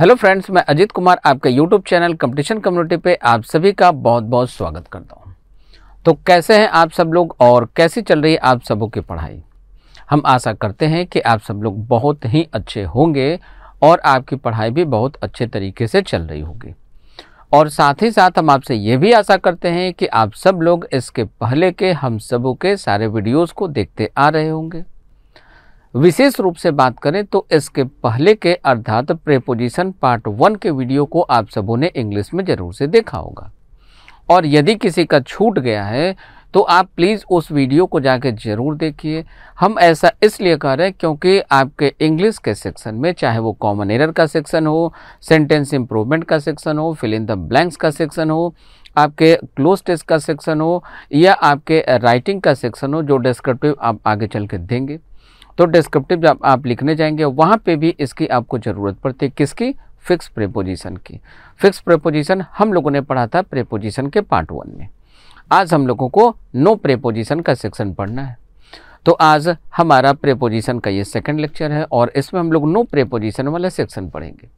hello friends मैं अजीत कुमार आपके YouTube channel competition community पे आप सभी का बहुत बहुत स्वागत करता हूँ तो कैसे हैं आप सब लोग और कैसी चल रही है आप सबों की पढ़ाई हम आशा करते हैं कि आप सब लोग बहुत ही अच्छे होंगे और आपकी पढ़ाई भी बहुत अच्छे तरीके से चल रही होगी और साथ ही साथ हम आपसे ये भी आशा करते हैं कि आप सब लोग इसके पहले के हम सबों के सारे वीडियोज़ को देखते आ रहे होंगे विशेष रूप से बात करें तो इसके पहले के अर्थात प्रेपोजिशन पार्ट वन के वीडियो को आप सबों ने इंग्लिश में ज़रूर से देखा होगा और यदि किसी का छूट गया है तो आप प्लीज़ उस वीडियो को जाके ज़रूर देखिए हम ऐसा इसलिए कर रहे हैं क्योंकि आपके इंग्लिश के सेक्शन में चाहे वो कॉमन एरर का सेक्शन हो सेंटेंस इम्प्रूवमेंट का सेक्शन हो फिल इन द ब्लैंक्स का सेक्शन हो आपके क्लोज टेस्ट का सेक्शन हो या आपके राइटिंग का सेक्शन हो जो डिस्क्रिप्टिव आप आगे चल के देंगे तो डिस्क्रिप्टिव जब आप लिखने जाएंगे वहाँ पे भी इसकी आपको ज़रूरत पड़ती है किसकी फिक्स प्रेपोजिशन की फिक्स प्रेपोजिशन हम लोगों ने पढ़ा था प्रेपोजिशन के पार्ट वन में आज हम लोगों को नो प्रेपोजिशन का सेक्शन पढ़ना है तो आज हमारा प्रेपोजिशन का ये सेकेंड लेक्चर है और इसमें हम लोग नो प्रेपोजिशन वाला सेक्शन पढ़ेंगे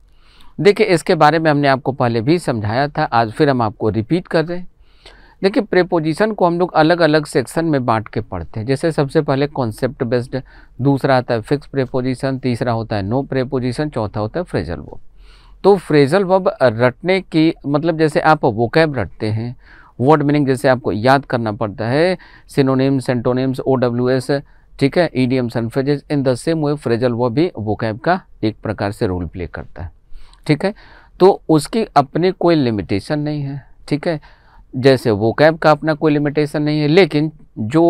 देखिए इसके बारे में हमने आपको पहले भी समझाया था आज फिर हम आपको रिपीट कर रहे हैं देखिए प्रेपोजिशन को हम लोग अलग अलग सेक्शन में बांट के पढ़ते हैं जैसे सबसे पहले कॉन्सेप्ट बेस्ड दूसरा आता है फिक्स प्रेपोजिशन तीसरा होता है नो प्रेपोजिशन चौथा होता है फ्रेजल वर्ब तो फ्रेजल वर्ब रटने की मतलब जैसे आप वोकैब रटते हैं वर्ड मीनिंग जैसे आपको याद करना पड़ता है synonyms antonyms O W S ठीक है idioms and phrases in the same way phrasal verb भी वोकैब का एक प्रकार से रोल प्ले करता है ठीक है तो उसकी अपनी कोई लिमिटेशन नहीं है ठीक है जैसे वो कैब का अपना कोई लिमिटेशन नहीं है लेकिन जो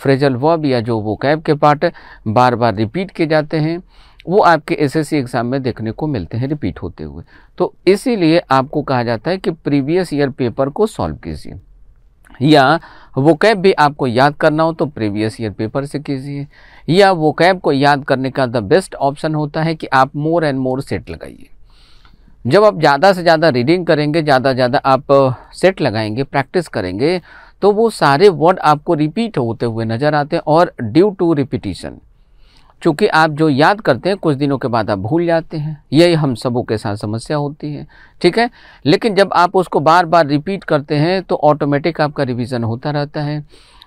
फ्रेजल वर्ब या जो वो कैब के पार्ट बार बार रिपीट किए जाते हैं वो आपके एसएससी एग्ज़ाम में देखने को मिलते हैं रिपीट होते हुए तो इसीलिए आपको कहा जाता है कि प्रीवियस ईयर पेपर को सॉल्व कीजिए या वो कैब भी आपको याद करना हो तो प्रीवियस ईयर पेपर से कीजिए या वो कैब को याद करने का द बेस्ट ऑप्शन होता है कि आप मोर एंड मोर सेट लगाइए जब आप ज़्यादा से ज़्यादा रीडिंग करेंगे ज़्यादा से ज़्यादा आप सेट लगाएंगे प्रैक्टिस करेंगे तो वो सारे वर्ड आपको रिपीट होते हुए नज़र आते हैं और ड्यू टू रिपीटिशन चूँकि आप जो याद करते हैं कुछ दिनों के बाद आप भूल जाते हैं यही हम सबों के साथ समस्या होती है ठीक है लेकिन जब आप उसको बार बार रिपीट करते हैं तो ऑटोमेटिक आपका रिविज़न होता रहता है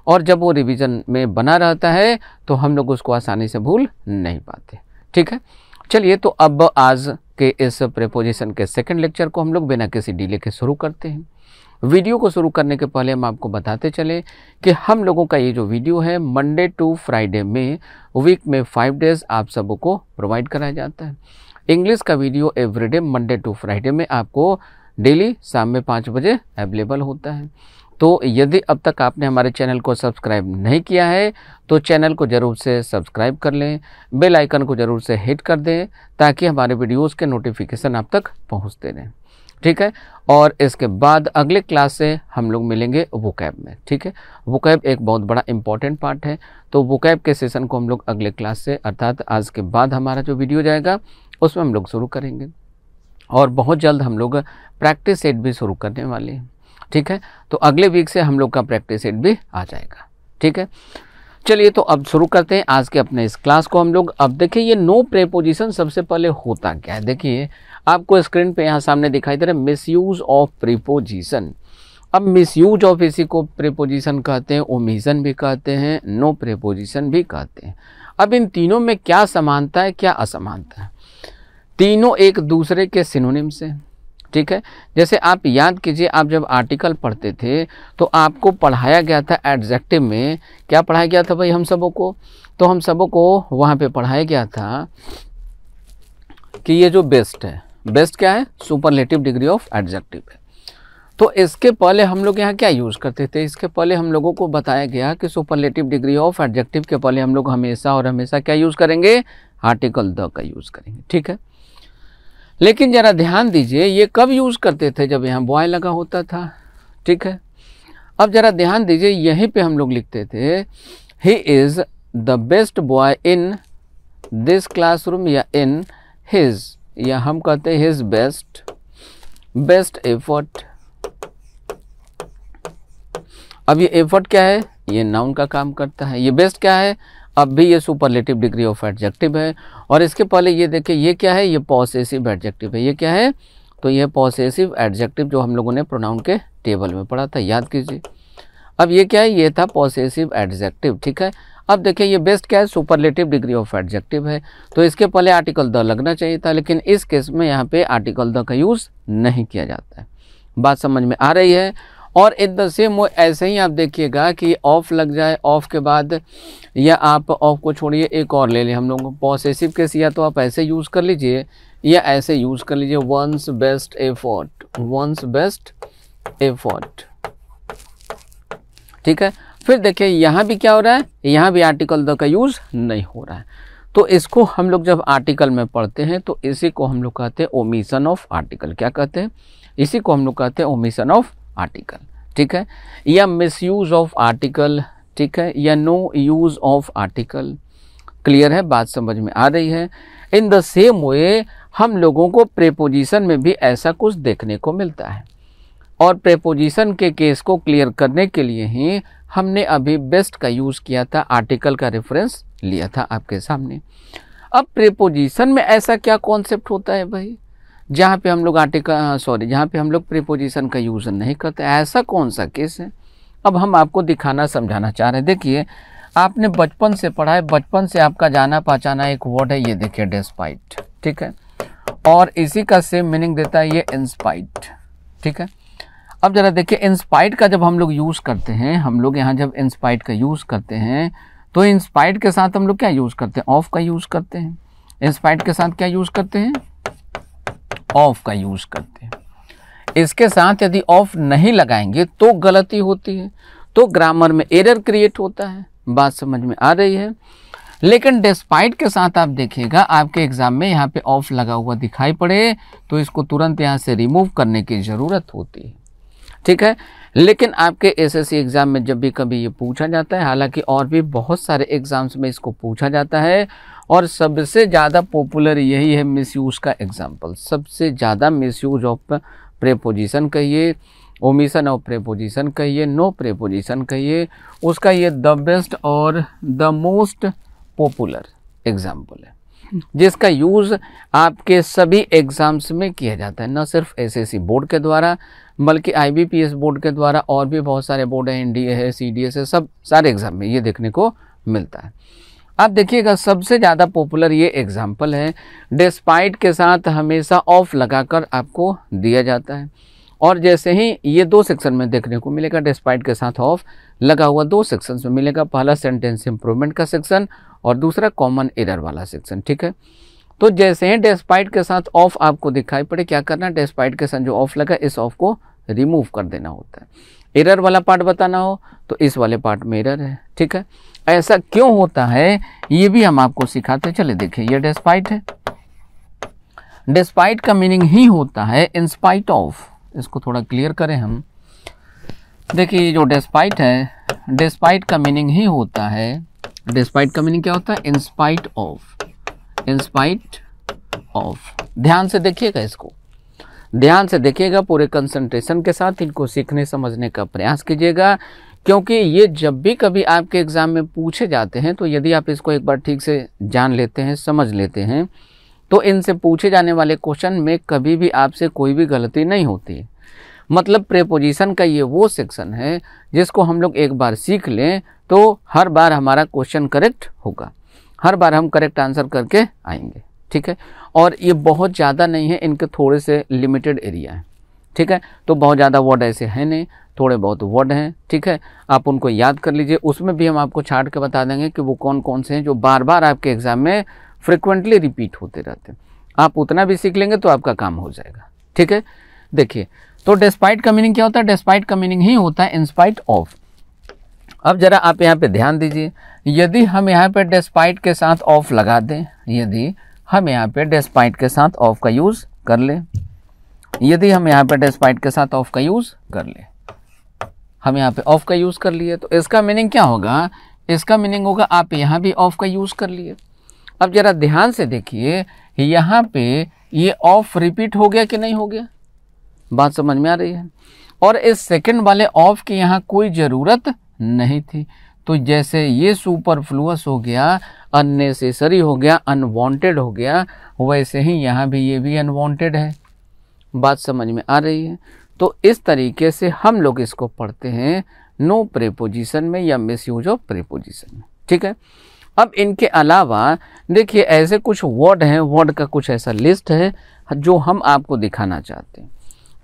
और जब वो रिविज़न में बना रहता है तो हम लोग उसको आसानी से भूल नहीं पाते ठीक है चलिए तो अब आज के इस प्रेपोजिशन के सेकंड लेक्चर को हम लोग बिना किसी डीले के शुरू करते हैं वीडियो को शुरू करने के पहले हम आपको बताते चले कि हम लोगों का ये जो वीडियो है मंडे टू फ्राइडे में वीक में फाइव डेज आप सब को प्रोवाइड कराया जाता है इंग्लिश का video everyday Monday to Friday में आपको डेली शाम में पाँच बजे अवेलेबल होता है तो यदि अब तक आपने हमारे चैनल को सब्सक्राइब नहीं किया है तो चैनल को ज़रूर से सब्सक्राइब कर लें बेल आइकन को ज़रूर से हिट कर दें ताकि हमारे वीडियोस के नोटिफिकेशन आप तक पहुंचते रहें ठीक है और इसके बाद अगले क्लास से हम लोग मिलेंगे वोकैब में ठीक है वोकैब एक बहुत बड़ा इंपॉर्टेंट पार्ट है तो वोकैब के सेशन को हम लोग अगले क्लास से अर्थात आज के बाद हमारा जो वीडियो जाएगा उसमें हम लोग शुरू करेंगे और बहुत जल्द हम लोग प्रैक्टिस सेट भी शुरू करने वाले हैं ठीक है तो अगले वीक से हम लोग का प्रैक्टिस सेट भी आ जाएगा ठीक है चलिए तो अब शुरू करते हैं आज के अपने इस क्लास को हम लोग अब देखिए ये नो प्रेपोजिशन सबसे पहले होता क्या है देखिए आपको स्क्रीन पे यहाँ सामने दिखाई दे रहा है मिस यूज ऑफ प्रीपोजिशन अब मिस यूज ऑफ इसी को प्रीपोजिशन कहते हैं ओमिशन भी कहते हैं नो प्रेपोजिशन भी कहते हैं अब इन तीनों में क्या समानता है क्या असमानता है तीनों एक दूसरे के सिनोनिम्स हैं ठीक है जैसे आप याद कीजिए आप जब आर्टिकल पढ़ते थे तो आपको पढ़ाया गया था एडजेक्टिव में क्या पढ़ाया गया था भाई हम सबों को तो हम सबों को वहाँ पे पढ़ाया गया था कि ये जो बेस्ट है बेस्ट क्या है सुपरलेटिव डिग्री ऑफ एडजेक्टिव है तो इसके पहले हम लोग यहाँ क्या यूज़ करते थे इसके पहले हम लोगों को बताया गया कि सुपरलेटिव डिग्री ऑफ एडजेक्टिव के पहले हम लोग हमेशा और हमेशा क्या यूज़ करेंगे आर्टिकल द का यूज़ करेंगे ठीक है लेकिन ज़रा ध्यान दीजिए ये कब यूज़ करते थे जब यहाँ बॉय लगा होता था ठीक है अब ज़रा ध्यान दीजिए यहीं पे हम लोग लिखते थे he is the best boy in this classroom या इन हिज या हम कहते हैं हिज बेस्ट बेस्ट एफर्ट अब ये एफर्ट क्या है ये नाउन का काम करता है ये बेस्ट क्या है अब भी ये सुपरलेटिव डिग्री ऑफ एडजेक्टिव है और इसके पहले ये देखिए ये क्या है ये पॉसेसिव एडजेक्टिव है ये क्या है तो ये पॉसेसिव एडजेक्टिव जो हम लोगों ने प्रोनाउन के टेबल में पढ़ा था याद कीजिए अब ये क्या है ये था पॉसेसिव एडजेक्टिव ठीक है अब देखिए ये बेस्ट क्या है सुपरलेटिव डिग्री ऑफ एडजेक्टिव है तो इसके पहले आर्टिकल द लगना चाहिए था लेकिन इस केस में यहाँ पे आर्टिकल द का यूज़ नहीं किया जाता है बात समझ में आ रही है और एक द सेम वो ऐसे ही आप देखिएगा कि ऑफ लग जाए ऑफ के बाद या आप ऑफ को छोड़िए एक और ले लें हम लोगों को पॉसेसिव केस या तो आप ऐसे यूज़ कर लीजिए या ऐसे यूज़ कर लीजिए once best effort once best effort ठीक है फिर देखिए यहाँ भी क्या हो रहा है यहाँ भी आर्टिकल द का यूज़ नहीं हो रहा है तो इसको हम लोग जब आर्टिकल में पढ़ते हैं तो इसी को हम लोग कहते हैं ओमिशन ऑफ आर्टिकल क्या कहते हैं इसी को हम लोग कहते हैं ओमिशन ऑफ आर्टिकल ठीक है या मिसयूज ऑफ आर्टिकल ठीक है या no use of article clear है बात समझ में आ रही है इन द सेम वे हम लोगों को प्रेपोजिशन में भी ऐसा कुछ देखने को मिलता है और प्रेपोजिशन के केस को क्लियर करने के लिए ही हमने अभी बेस्ट का यूज़ किया था आर्टिकल का रेफरेंस लिया था आपके सामने अब प्रेपोजिशन में ऐसा क्या कॉन्सेप्ट होता है भाई जहाँ पे हम लोग आर्टिकल सॉरी जहाँ पे हम लोग प्रीपोजिशन का यूज़ नहीं करते ऐसा कौन सा केस है अब हम आपको दिखाना समझाना चाह रहे हैं देखिए आपने बचपन से पढ़ा है बचपन से आपका जाना पहचाना एक वर्ड है ये देखिए डेस्पाइट ठीक है और इसी का सेम मीनिंग देता है ये इंस्पाइट ठीक है अब ज़रा देखिए इंस्पाइट का जब हम लोग यूज़ करते हैं हम लोग यहाँ जब इंस्पाइट का यूज़ करते हैं तो इंस्पाइट के साथ हम लोग क्या यूज़ करते हैं ऑफ का यूज़ करते हैं इंस्पाइट के साथ क्या यूज़ करते हैं ऑफ का यूज़ करते हैं इसके साथ यदि ऑफ नहीं लगाएंगे तो गलती होती है तो ग्रामर में एरर क्रिएट होता है बात समझ में आ रही है लेकिन डेस्पाइट के साथ आप देखिएगा आपके एग्ज़ाम में यहाँ पे ऑफ लगा हुआ दिखाई पड़े तो इसको तुरंत यहाँ से रिमूव करने की ज़रूरत होती है ठीक है लेकिन आपके एसएससी एग्ज़ाम में जब भी कभी ये पूछा जाता है हालांकि और भी बहुत सारे एग्ज़ाम्स में इसको पूछा जाता है और सबसे ज़्यादा पॉपुलर यही है मिसयूज़ का एग्जाम्पल सबसे ज़्यादा मिसयूज ऑफ प्रेपोजिशन कहिए ओमिशन ऑफ प्रेपोजिशन कहिए नो प्रेपोजिशन कहिए उसका ये द बेस्ट और द मोस्ट पॉपुलर एग्जाम्पल है जिसका यूज़ आपके सभी एग्ज़ाम्स में किया जाता है न सिर्फ एसएससी बोर्ड के द्वारा बल्कि आईबीपीएस बोर्ड के द्वारा और भी बहुत सारे बोर्ड हैं एनडीए है सीडीएस है सब सारे एग्ज़ाम में ये देखने को मिलता है आप देखिएगा सबसे ज़्यादा पॉपुलर ये एग्ज़ाम्पल है डेस्पाइट के साथ हमेशा ऑफ लगाकर आपको दिया जाता है और जैसे ही ये दो सेक्शन में देखने को मिलेगा डेस्पाइट के साथ ऑफ लगा हुआ दो सेक्शन में मिलेगा पहला सेंटेंस इम्प्रूवमेंट का सेक्शन और दूसरा कॉमन एरर वाला सेक्शन ठीक है तो जैसे ही डेस्पाइट के साथ ऑफ आपको दिखाई पड़े क्या करना डेस्पाइट के साथ जो ऑफ लगा इस ऑफ को रिमूव कर देना होता है एरर वाला पार्ट बताना हो तो इस वाले पार्ट में एरर है ठीक है ऐसा क्यों होता है ये भी हम आपको सिखाते चले देखिए ये डेस्पाइट है डिस्पाइट का मीनिंग ही होता है इंस्पाइट ऑफ इसको थोड़ा क्लियर करें हम देखिए जो डिस्पाइट है डिस्पाइट का मीनिंग ही होता है डिस्पाइट का मीनिंग क्या होता है इंस्पाइट ऑफ इंस्पाइट ऑफ ध्यान से देखिएगा इसको ध्यान से देखिएगा पूरे कंसंट्रेशन के साथ इनको सीखने समझने का प्रयास कीजिएगा क्योंकि ये जब भी कभी आपके एग्ज़ाम में पूछे जाते हैं तो यदि आप इसको एक बार ठीक से जान लेते हैं समझ लेते हैं तो इनसे पूछे जाने वाले क्वेश्चन में कभी भी आपसे कोई भी गलती नहीं होती है मतलब प्रेपोजिशन का ये वो सेक्शन है जिसको हम लोग एक बार सीख लें तो हर बार हमारा क्वेश्चन करेक्ट होगा हर बार हम करेक्ट आंसर करके आएंगे ठीक है और ये बहुत ज़्यादा नहीं है इनके थोड़े से लिमिटेड एरिया है ठीक है तो बहुत ज़्यादा वर्ड ऐसे हैं नहीं थोड़े बहुत वर्ड हैं ठीक है आप उनको याद कर लीजिए उसमें भी हम आपको छाट के बता देंगे कि वो कौन कौन से हैं जो बार बार आपके एग्ज़ाम में फ्रिक्वेंटली रिपीट होते रहते हैं आप उतना भी सीख लेंगे तो आपका काम हो जाएगा ठीक है देखिए तो डिस्पाइट का मीनिंग क्या होता है डिस्पाइट का मीनिंग ही होता है इंस्पाइट ऑफ अब जरा आप यहाँ पे ध्यान दीजिए यदि हम यहाँ पे डिस्पाइट के साथ ऑफ लगा दें यदि हम यहाँ पे डिस्पाइट के साथ ऑफ का यूज़ कर लें यदि हम यहाँ पे डेस्पाइट के साथ ऑफ का यूज़ कर ले हम यहाँ पे ऑफ का यूज़ कर लिए तो इसका मीनिंग क्या होगा इसका मीनिंग होगा आप यहाँ भी ऑफ का यूज़ कर लिए अब ज़रा ध्यान से देखिए यहाँ पे ये ऑफ रिपीट हो गया कि नहीं हो गया बात समझ में आ रही है और इस सेकंड वाले ऑफ की यहाँ कोई ज़रूरत नहीं थी तो जैसे ये सुपरफ्लूअस हो गया अननेसेसरी हो गया अनवांटेड हो गया वैसे ही यहाँ भी ये भी अनवांटेड है बात समझ में आ रही है तो इस तरीके से हम लोग इसको पढ़ते हैं नो प्रेपोजिशन में या मिस यूज ऑफ प्रेपोजिशन में ठीक है अब इनके अलावा देखिए ऐसे कुछ वर्ड हैं वर्ड का कुछ ऐसा लिस्ट है जो हम आपको दिखाना चाहते हैं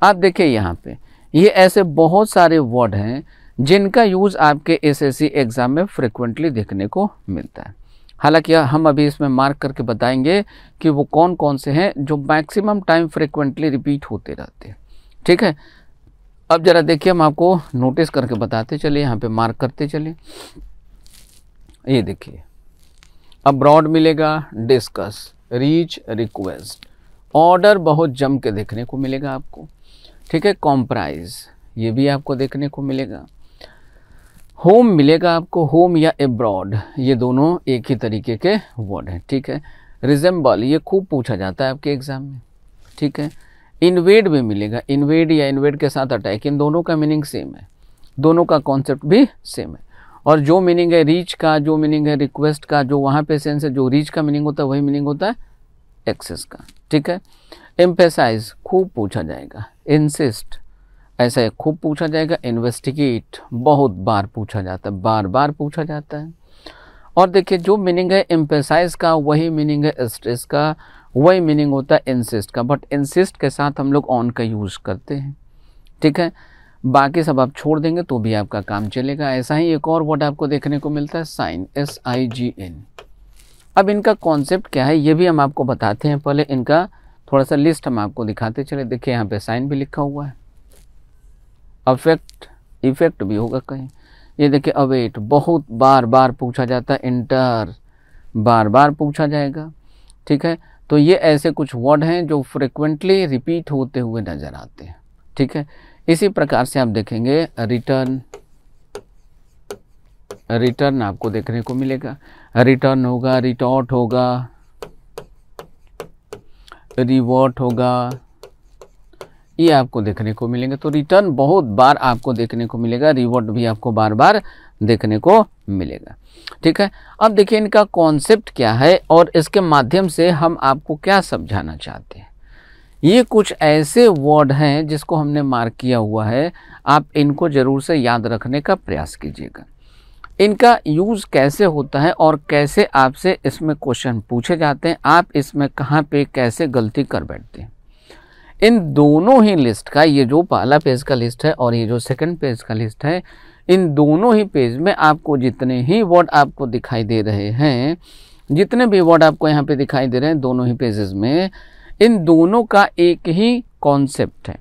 आप देखिए यहाँ पे ये ऐसे बहुत सारे वर्ड हैं जिनका यूज़ आपके एसएससी एग्ज़ाम में फ्रिक्वेंटली देखने को मिलता है हालांकि हम अभी इसमें मार्क करके बताएंगे कि वो कौन कौन से हैं जो मैक्सिमम टाइम फ्रिक्वेंटली रिपीट होते रहते हैं ठीक है अब ज़रा देखिए हम आपको नोटिस करके बताते चले यहाँ पे मार्क करते चले ये देखिए अब ब्रॉड मिलेगा डिस्कस रीच रिक्वेस्ट ऑर्डर बहुत जम के देखने को मिलेगा आपको ठीक है कॉम्प्राइज ये भी आपको देखने को मिलेगा होम मिलेगा आपको होम या एब्रॉड ये दोनों एक ही तरीके के वर्ड हैं ठीक है रिजेंबल ये खूब पूछा जाता है आपके एग्ज़ाम में ठीक है इन्वेड भी मिलेगा इन्वेड या इन्वेड के साथ अटैक इन दोनों का मीनिंग सेम है दोनों का कॉन्सेप्ट भी सेम है और जो मीनिंग है रीच का जो मीनिंग है रिक्वेस्ट का जो वहाँ पे सेंस है जो रीच का मीनिंग होता है वही मीनिंग होता है एक्सेस का ठीक है एम्पेसाइज खूब पूछा जाएगा इंसिस्ट ऐसा खूब पूछा जाएगा इन्वेस्टिगेट बहुत बार पूछा जाता है बार बार पूछा जाता है और देखिए जो मीनिंग है एम्पेसाइज का वही मीनिंग है स्ट्रेस का वही मीनिंग होता है इंसिस्ट का बट इंसिस्ट के साथ हम लोग ऑन का यूज़ करते हैं ठीक है बाकी सब आप छोड़ देंगे तो भी आपका काम चलेगा ऐसा ही एक और वर्ड आपको देखने को मिलता है sign S I G N अब इनका कॉन्सेप्ट क्या है ये भी हम आपको बताते हैं पहले इनका थोड़ा सा लिस्ट हम आपको दिखाते चले देखिए यहाँ पे साइन भी लिखा हुआ है अफेक्ट इफेक्ट भी होगा कहीं ये देखिए अवेट बहुत बार बार पूछा जाता है इंटर बार बार पूछा जाएगा ठीक है तो ये ऐसे कुछ वर्ड हैं जो फ्रिक्वेंटली रिपीट होते हुए नज़र आते हैं ठीक है इसी प्रकार से आप देखेंगे रिटर्न रिटर्न आपको देखने को मिलेगा रिटर्न होगा रिटॉर्ट होगा रिवॉर्ट होगा ये आपको देखने को मिलेंगे तो रिटर्न बहुत बार आपको देखने को मिलेगा रिवॉर्ड भी आपको बार बार देखने को मिलेगा ठीक है अब देखिए इनका कॉन्सेप्ट क्या है और इसके माध्यम से हम आपको क्या समझाना चाहते हैं ये कुछ ऐसे वर्ड हैं जिसको हमने मार्क किया हुआ है आप इनको ज़रूर से याद रखने का प्रयास कीजिएगा इनका यूज़ कैसे होता है और कैसे आपसे इसमें क्वेश्चन पूछे जाते हैं आप इसमें कहाँ पे कैसे गलती कर बैठते हैं इन दोनों ही लिस्ट का ये जो पहला पेज का लिस्ट है और ये जो सेकंड पेज का लिस्ट है इन दोनों ही पेज में आपको जितने ही वर्ड आपको दिखाई दे रहे हैं जितने भी वर्ड आपको यहाँ पे दिखाई दे रहे हैं दोनों ही पेजेस में इन दोनों का एक ही कॉन्सेप्ट है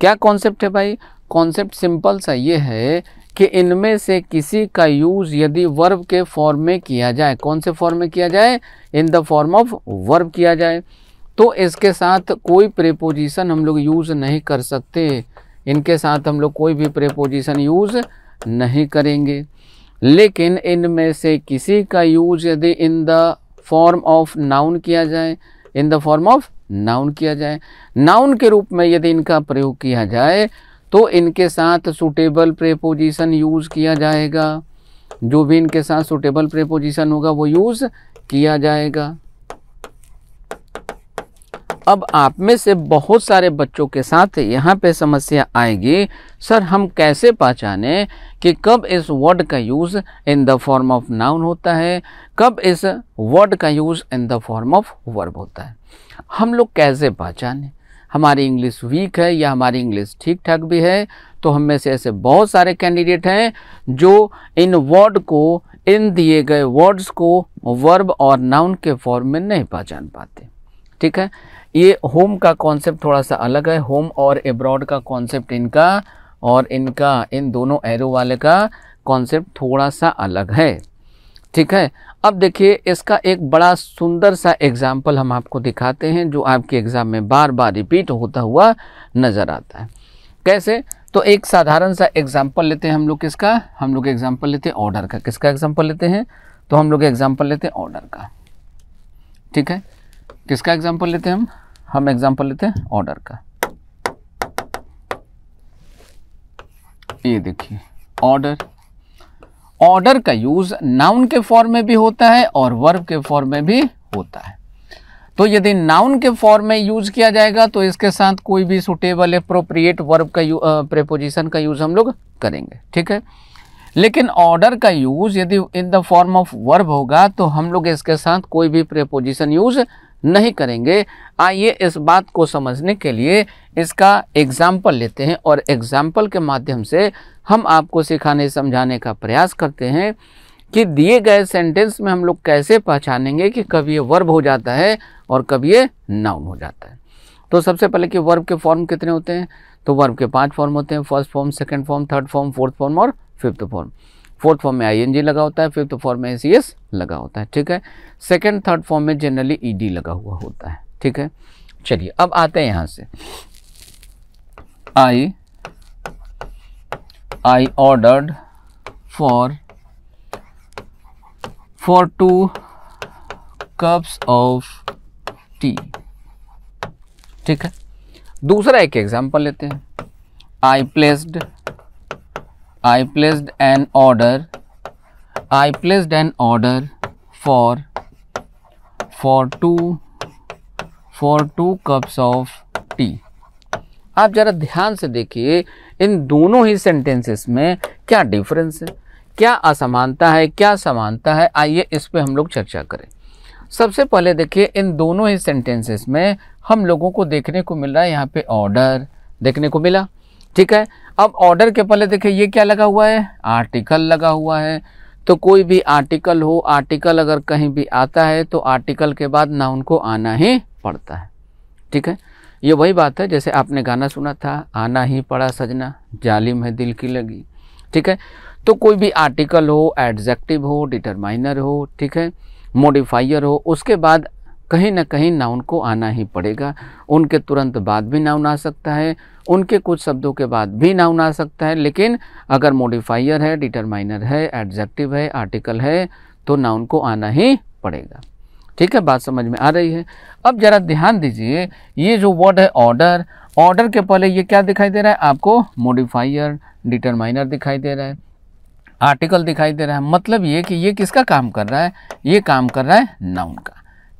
क्या कॉन्सेप्ट है भाई कॉन्सेप्ट सिंपल सा ये है कि इनमें से किसी का यूज़ यदि वर्ब के फॉर्म में किया जाए कौन से फॉर्म में किया जाए in the form of verb किया जाए तो इसके साथ कोई प्रेपोजिशन हम लोग यूज़ नहीं कर सकते इनके साथ हम लोग कोई भी प्रेपोजिशन यूज़ नहीं करेंगे लेकिन इनमें से किसी का यूज यदि in the form of noun किया जाए in the form of noun किया जाए नाउन के रूप में यदि इनका प्रयोग किया जाए तो इनके साथ सुटेबल प्रेपोजिशन यूज़ किया जाएगा जो भी इनके साथ सुटेबल प्रेपोजिशन होगा वो यूज़ किया जाएगा अब आप में से बहुत सारे बच्चों के साथ यहाँ पे समस्या आएगी सर हम कैसे पहचाने कि कब इस वर्ड का use in the form of noun होता है कब इस वर्ड का use in the form of verb होता है हम लोग कैसे पहचाने हमारी इंग्लिश वीक है या हमारी इंग्लिश ठीक ठाक भी है तो हम में से ऐसे बहुत सारे कैंडिडेट हैं जो इन वर्ड को इन दिए गए वर्ड्स को वर्ब और नाउन के फॉर्म में नहीं पहचान पाते ठीक है ये होम का कॉन्सेप्ट थोड़ा सा अलग है होम और एब्रॉड का कॉन्सेप्ट इनका और इनका इन दोनों एरो वाले का कॉन्सेप्ट थोड़ा सा अलग है ठीक है अब देखिए इसका एक बड़ा सुंदर सा एग्जाम्पल हम आपको दिखाते हैं जो आपके एग्ज़ाम में बार बार रिपीट होता हुआ नज़र आता है कैसे तो एक साधारण सा एग्जाम्पल लेते हैं हम लोग किसका हम लोग एग्जाम्पल लेते हैं ऑर्डर का किसका एग्जाम्पल लेते हैं तो हम लोग एग्जाम्पल लेते हैं ऑर्डर का ठीक है किसका एग्जाम्पल लेते हैं हम हम एग्जांपल लेते हैं ऑर्डर का ये देखिए ऑर्डर ऑर्डर का यूज नाउन के फॉर्म में भी होता है और वर्ब के फॉर्म में भी होता है तो यदि नाउन के फॉर्म में यूज किया जाएगा तो इसके साथ कोई भी सुटेबल अप्रोप्रिएट वर्ब का प्रेपोजिशन का यूज हम लोग करेंगे ठीक है लेकिन ऑर्डर का यूज यदि in the form of verb होगा तो हम लोग इसके साथ कोई भी प्रेपोजिशन यूज नहीं करेंगे आइए इस बात को समझने के लिए इसका एग्जाम्पल लेते हैं और एग्जाम्पल के माध्यम से हम आपको सिखाने समझाने का प्रयास करते हैं कि दिए गए सेंटेंस में हम लोग कैसे पहचानेंगे कि कभी ये वर्ब हो जाता है और कभी ये नाउन हो जाता है तो सबसे पहले कि वर्ब के फॉर्म कितने होते हैं तो वर्ब के पांच फॉर्म होते हैं first form second form third form fourth form और फिफ्थ फॉर्म फोर्थ फॉर्म में आई लगा होता है फिफ्थ फॉर्म में सी लगा होता है ठीक है सेकेंड थर्ड फॉर्म में जनरली ईडी लगा हुआ होता है ठीक है चलिए अब आते हैं यहां से I I ordered for for two cups of tea ठीक है दूसरा एक एग्जाम्पल लेते हैं I placed I placed an order I placed an order for for two for two cups of tea आप ज़रा ध्यान से देखिए इन दोनों ही सेंटेंसेस में क्या डिफरेंस है क्या असमानता है क्या समानता है आइए इस पर हम लोग चर्चा करें सबसे पहले देखिए इन दोनों ही सेंटेंसेस में हम लोगों को देखने को मिल रहा है यहाँ पे ऑर्डर देखने को मिला ठीक है अब ऑर्डर के पहले देखिए ये क्या लगा हुआ है आर्टिकल लगा हुआ है तो कोई भी आर्टिकल हो आर्टिकल अगर कहीं भी आता है तो आर्टिकल के बाद ना उनको आना ही पड़ता है ठीक है ये वही बात है जैसे आपने गाना सुना था आना ही पड़ा सजना जालिम है दिल की लगी ठीक है तो कोई भी आर्टिकल हो एडजेक्टिव हो डिटरमाइनर हो ठीक है मोडिफाइर हो उसके बाद कहीं ना कहीं नाउन को आना ही पड़ेगा उनके तुरंत बाद भी नाउन आ सकता है उनके कुछ शब्दों के बाद भी नाउन आ सकता है लेकिन अगर मोडिफाइर है डिटरमाइनर है एडजेक्टिव है आर्टिकल है तो नाउन को आना ही पड़ेगा ठीक है बात समझ में आ रही है अब ज़रा ध्यान दीजिए ये जो वर्ड है ऑर्डर ऑर्डर के पहले ये क्या दिखाई दे रहा है आपको मोडिफाइर डिटरमाइनर दिखाई दे रहा है आर्टिकल दिखाई दे रहा है मतलब ये कि ये किसका काम कर रहा है ये काम कर रहा है नाउन का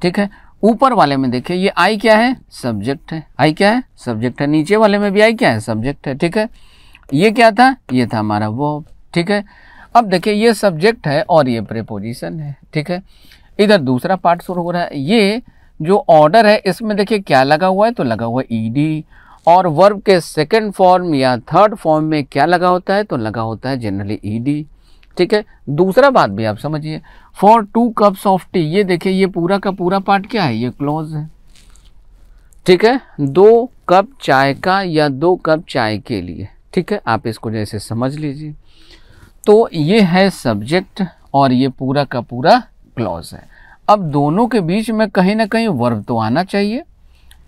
ठीक है ऊपर वाले में देखिए ये आई क्या है सब्जेक्ट है आई क्या है सब्जेक्ट है नीचे वाले में भी आई क्या है सब्जेक्ट है ठीक है ये क्या था ये था हमारा वो ठीक है अब देखिए ये सब्जेक्ट है और ये प्रेपोजिशन है ठीक है इधर दूसरा पार्ट शुरू हो रहा है ये जो ऑर्डर है इसमें देखिए क्या लगा हुआ है तो लगा हुआ है ईडी और वर्ब के सेकेंड फॉर्म या थर्ड फॉर्म में क्या लगा होता है तो लगा होता है जनरली ईडी ठीक है दूसरा बात भी आप समझिए for two cups of tea ये देखिए ये पूरा का पूरा पार्ट क्या है ये क्लोज है ठीक है दो कप चाय का या दो कप चाय के लिए ठीक है आप इसको जैसे समझ लीजिए तो ये है सब्जेक्ट और ये पूरा का पूरा क्लॉज है अब दोनों के बीच में कहीं ना कहीं वर्ब तो आना चाहिए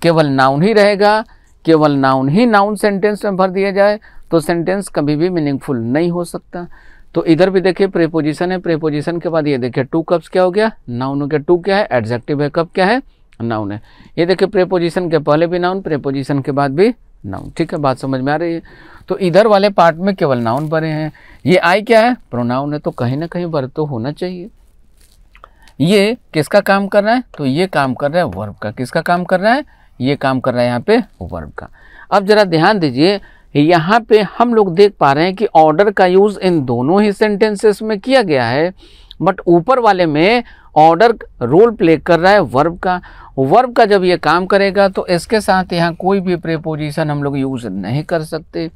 केवल नाउन ही रहेगा केवल नाउन ही नाउन सेंटेंस में भर दिया जाए तो सेंटेंस कभी भी मीनिंगफुल नहीं हो सकता तो इधर भी देखिए प्रेपोजिशन है प्रेपोजिशन के बाद ये देखिए टू कप्स क्या हो गया नाउन हो गया टू क्या है एडजेक्टिव है कप क्या है नाउन है ये देखिए प्रेपोजिशन के पहले भी नाउन प्रेपोजिशन के बाद भी नाउन ठीक है बात समझ में आ रही है तो इधर वाले पार्ट में केवल नाउन बने हैं ये आई क्या है प्रोनाउन है तो कहीं ना कहीं वर्ब तो होना चाहिए ये किसका काम कर रहा है तो ये काम कर रहा है वर्ब का किसका काम कर रहा है ये काम कर रहा है यहाँ पे वर्ब का अब जरा ध्यान दीजिए यहाँ पे हम लोग देख पा रहे हैं कि ऑर्डर का यूज़ इन दोनों ही सेंटेंसेस में किया गया है बट ऊपर वाले में ऑर्डर रोल प्ले कर रहा है वर्ब का वर्ब का जब ये काम करेगा तो इसके साथ यहाँ कोई भी प्रेपोजिशन हम लोग यूज़ नहीं कर सकते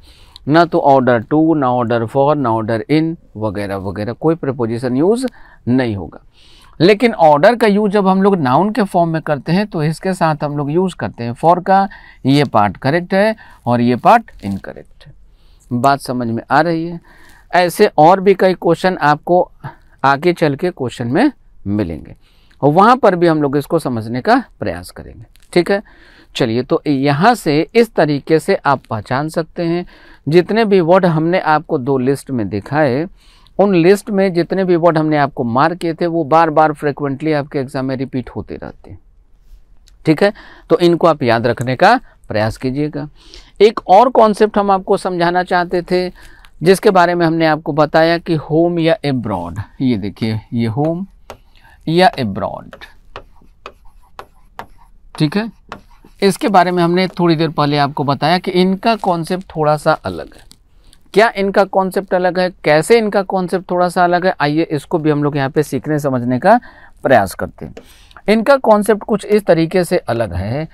ना तो ऑर्डर टू ना ऑर्डर फॉर ना ऑर्डर इन वगैरह वगैरह कोई प्रपोजिशन यूज़ नहीं होगा लेकिन ऑर्डर का यूज जब हम लोग नाउन के फॉर्म में करते हैं तो इसके साथ हम लोग यूज़ करते हैं फॉर का ये पार्ट करेक्ट है और ये पार्ट इनकरेक्ट है बात समझ में आ रही है ऐसे और भी कई क्वेश्चन आपको आगे चल के क्वेश्चन में मिलेंगे और वहाँ पर भी हम लोग इसको समझने का प्रयास करेंगे ठीक है चलिए तो यहाँ से इस तरीके से आप पहचान सकते हैं जितने भी वर्ड हमने आपको दो लिस्ट में दिखाए उन लिस्ट में जितने भी वर्ड हमने आपको मार्क किए थे वो बार बार फ्रिक्वेंटली आपके एग्जाम में रिपीट होते रहते हैं ठीक है तो इनको आप याद रखने का प्रयास कीजिएगा एक और कॉन्सेप्ट हम आपको समझाना चाहते थे जिसके बारे में हमने आपको बताया कि होम या एब्रॉड ये देखिए ये होम या एब्रॉड ठीक है इसके बारे में हमने थोड़ी देर पहले आपको बताया कि इनका कॉन्सेप्ट थोड़ा सा अलग है क्या इनका कॉन्सेप्ट अलग है कैसे इनका कॉन्सेप्ट थोड़ा सा अलग है आइए इसको भी हम लोग यहाँ पे सीखने समझने का प्रयास करते हैं इनका कॉन्सेप्ट कुछ इस तरीके से अलग है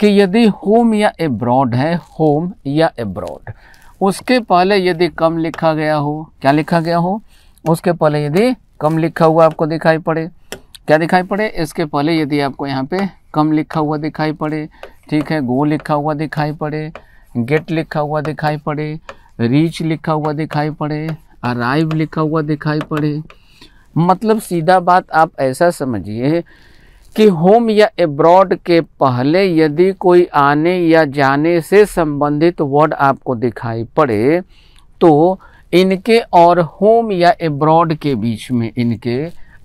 कि यदि होम या एब्रॉड है होम या एब्रॉड उसके पहले यदि कम लिखा गया हो क्या लिखा गया हो उसके पहले यदि कम लिखा हुआ आपको दिखाई पड़े क्या दिखाई पड़े इसके पहले यदि आपको यहाँ पे कम लिखा हुआ दिखाई पड़े ठीक है गो लिखा हुआ दिखाई पड़े गेट लिखा हुआ दिखाई पड़े रीच लिखा हुआ दिखाई पड़े अराइव लिखा हुआ दिखाई पड़े मतलब सीधा बात आप ऐसा समझिए कि होम या एब्रॉड के पहले यदि कोई आने या जाने से संबंधित वर्ड आपको दिखाई पड़े तो इनके और होम या एब्रॉड के बीच में इनके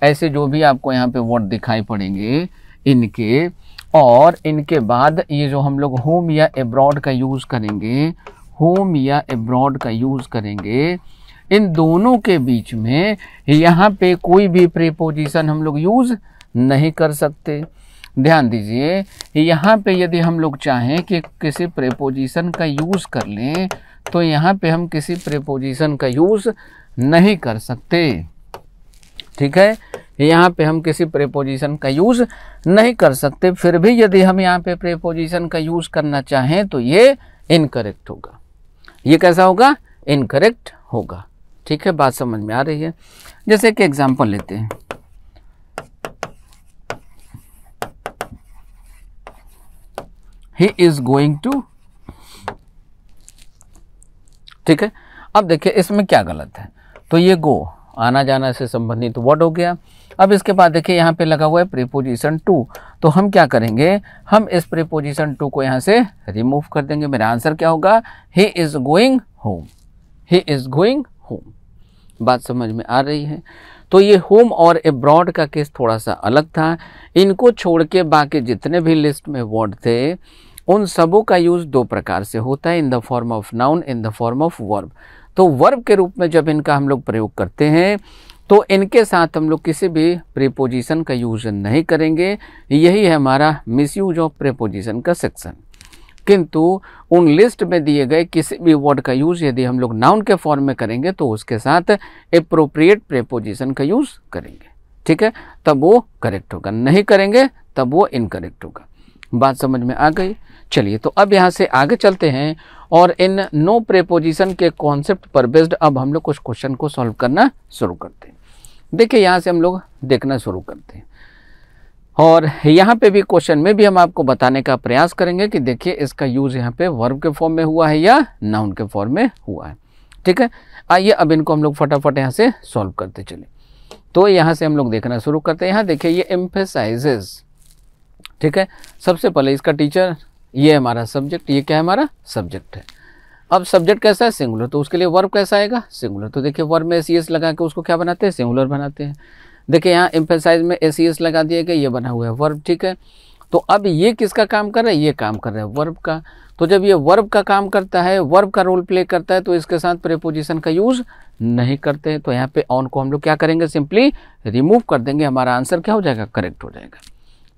ऐसे जो भी आपको यहाँ पे वर्ड दिखाई पड़ेंगे इनके और इनके बाद ये जो हम लोग होम या एब्रॉड का यूज़ करेंगे होम या एब्रॉड का यूज़ करेंगे इन दोनों के बीच में यहाँ पे कोई भी प्रीपोजिशन हम लोग यूज़ नहीं कर सकते ध्यान दीजिए यहाँ पे यदि हम लोग चाहें कि किसी प्रीपोजिशन का यूज़ कर लें तो यहाँ पे हम किसी प्रीपोजिशन का यूज़ नहीं कर सकते ठीक है यहाँ पे हम किसी प्रीपोजिशन का यूज़ नहीं कर सकते फिर भी यदि हम यहाँ पे प्रेपोजिशन का यूज़ करना चाहें तो ये इनकरेक्ट होगा ये कैसा होगा इनकरेक्ट होगा ठीक है बात समझ में आ रही है जैसे कि एग्जाम्पल लेते हैं ही इज गोइंग टू ठीक है अब देखिए इसमें क्या गलत है तो ये गो आना जाना से संबंधित वर्ड हो गया अब इसके बाद देखिए यहाँ पे लगा हुआ है प्रीपोजिशन टू तो हम क्या करेंगे हम इस प्रीपोजिशन टू को यहाँ से रिमूव कर देंगे मेरा आंसर क्या होगा he is going home he is going home बात समझ में आ रही है तो ये होम और एब्रॉड का केस थोड़ा सा अलग था इनको छोड़ के बाकी जितने भी लिस्ट में वर्ड थे उन सबों का यूज़ दो प्रकार से होता है in the form of noun in the form of verb तो वर्ब के रूप में जब इनका हम लोग प्रयोग करते हैं तो इनके साथ हम लोग किसी भी प्रीपोजिशन का यूज नहीं करेंगे यही है हमारा मिसयूज ऑफ प्रीपोजिशन का सेक्शन किंतु उन लिस्ट में दिए गए किसी भी वर्ड का यूज़ यदि हम लोग नाउन के फॉर्म में करेंगे तो उसके साथ अप्रोप्रिएट प्रेपोजिशन का यूज़ करेंगे ठीक है तब वो करेक्ट होगा नहीं करेंगे तब वो इनकरेक्ट होगा बात समझ में आ गई चलिए तो अब यहाँ से आगे चलते हैं और इन नो प्रेपोजिशन के कॉन्सेप्ट पर बेस्ड अब हम लोग कुछ क्वेश्चन को सॉल्व करना शुरू करते हैं देखिए यहाँ से हम लोग देखना शुरू करते हैं और यहाँ पे भी क्वेश्चन में भी हम आपको बताने का प्रयास करेंगे कि देखिए इसका यूज़ यहाँ पे वर्ब के फॉर्म में हुआ है या नाउन के फॉर्म में हुआ है ठीक है आइए अब इनको हम लोग फटाफट यहाँ से सॉल्व करते चले तो यहाँ से हम लोग देखना शुरू करते हैं यहाँ देखिए ये एम्फेसाइजेस ठीक है सबसे पहले इसका टीचर ये हमारा सब्जेक्ट ये क्या है हमारा सब्जेक्ट है अब सब्जेक्ट कैसा है सिंगुलर तो उसके लिए वर्ब कैसा आएगा सिंगुलर तो देखिए वर्ब में ए सी एस लगा के उसको क्या बनाते हैं सिंगुलर बनाते हैं देखिए यहाँ एम्फेसाइज में ए सी एस लगा दिया गया ये बना हुआ है वर्ब ठीक है तो अब ये किसका काम कर रहा है ये काम कर रहा है वर्ब का तो जब ये वर्ब का काम करता है वर्ब का रोल प्ले करता है तो इसके साथ प्रेपोजिशन का यूज़ नहीं करते हैं तो यहाँ पे ऑन को हम लोग क्या करेंगे सिंपली रिमूव कर देंगे हमारा आंसर क्या हो जाएगा करेक्ट हो जाएगा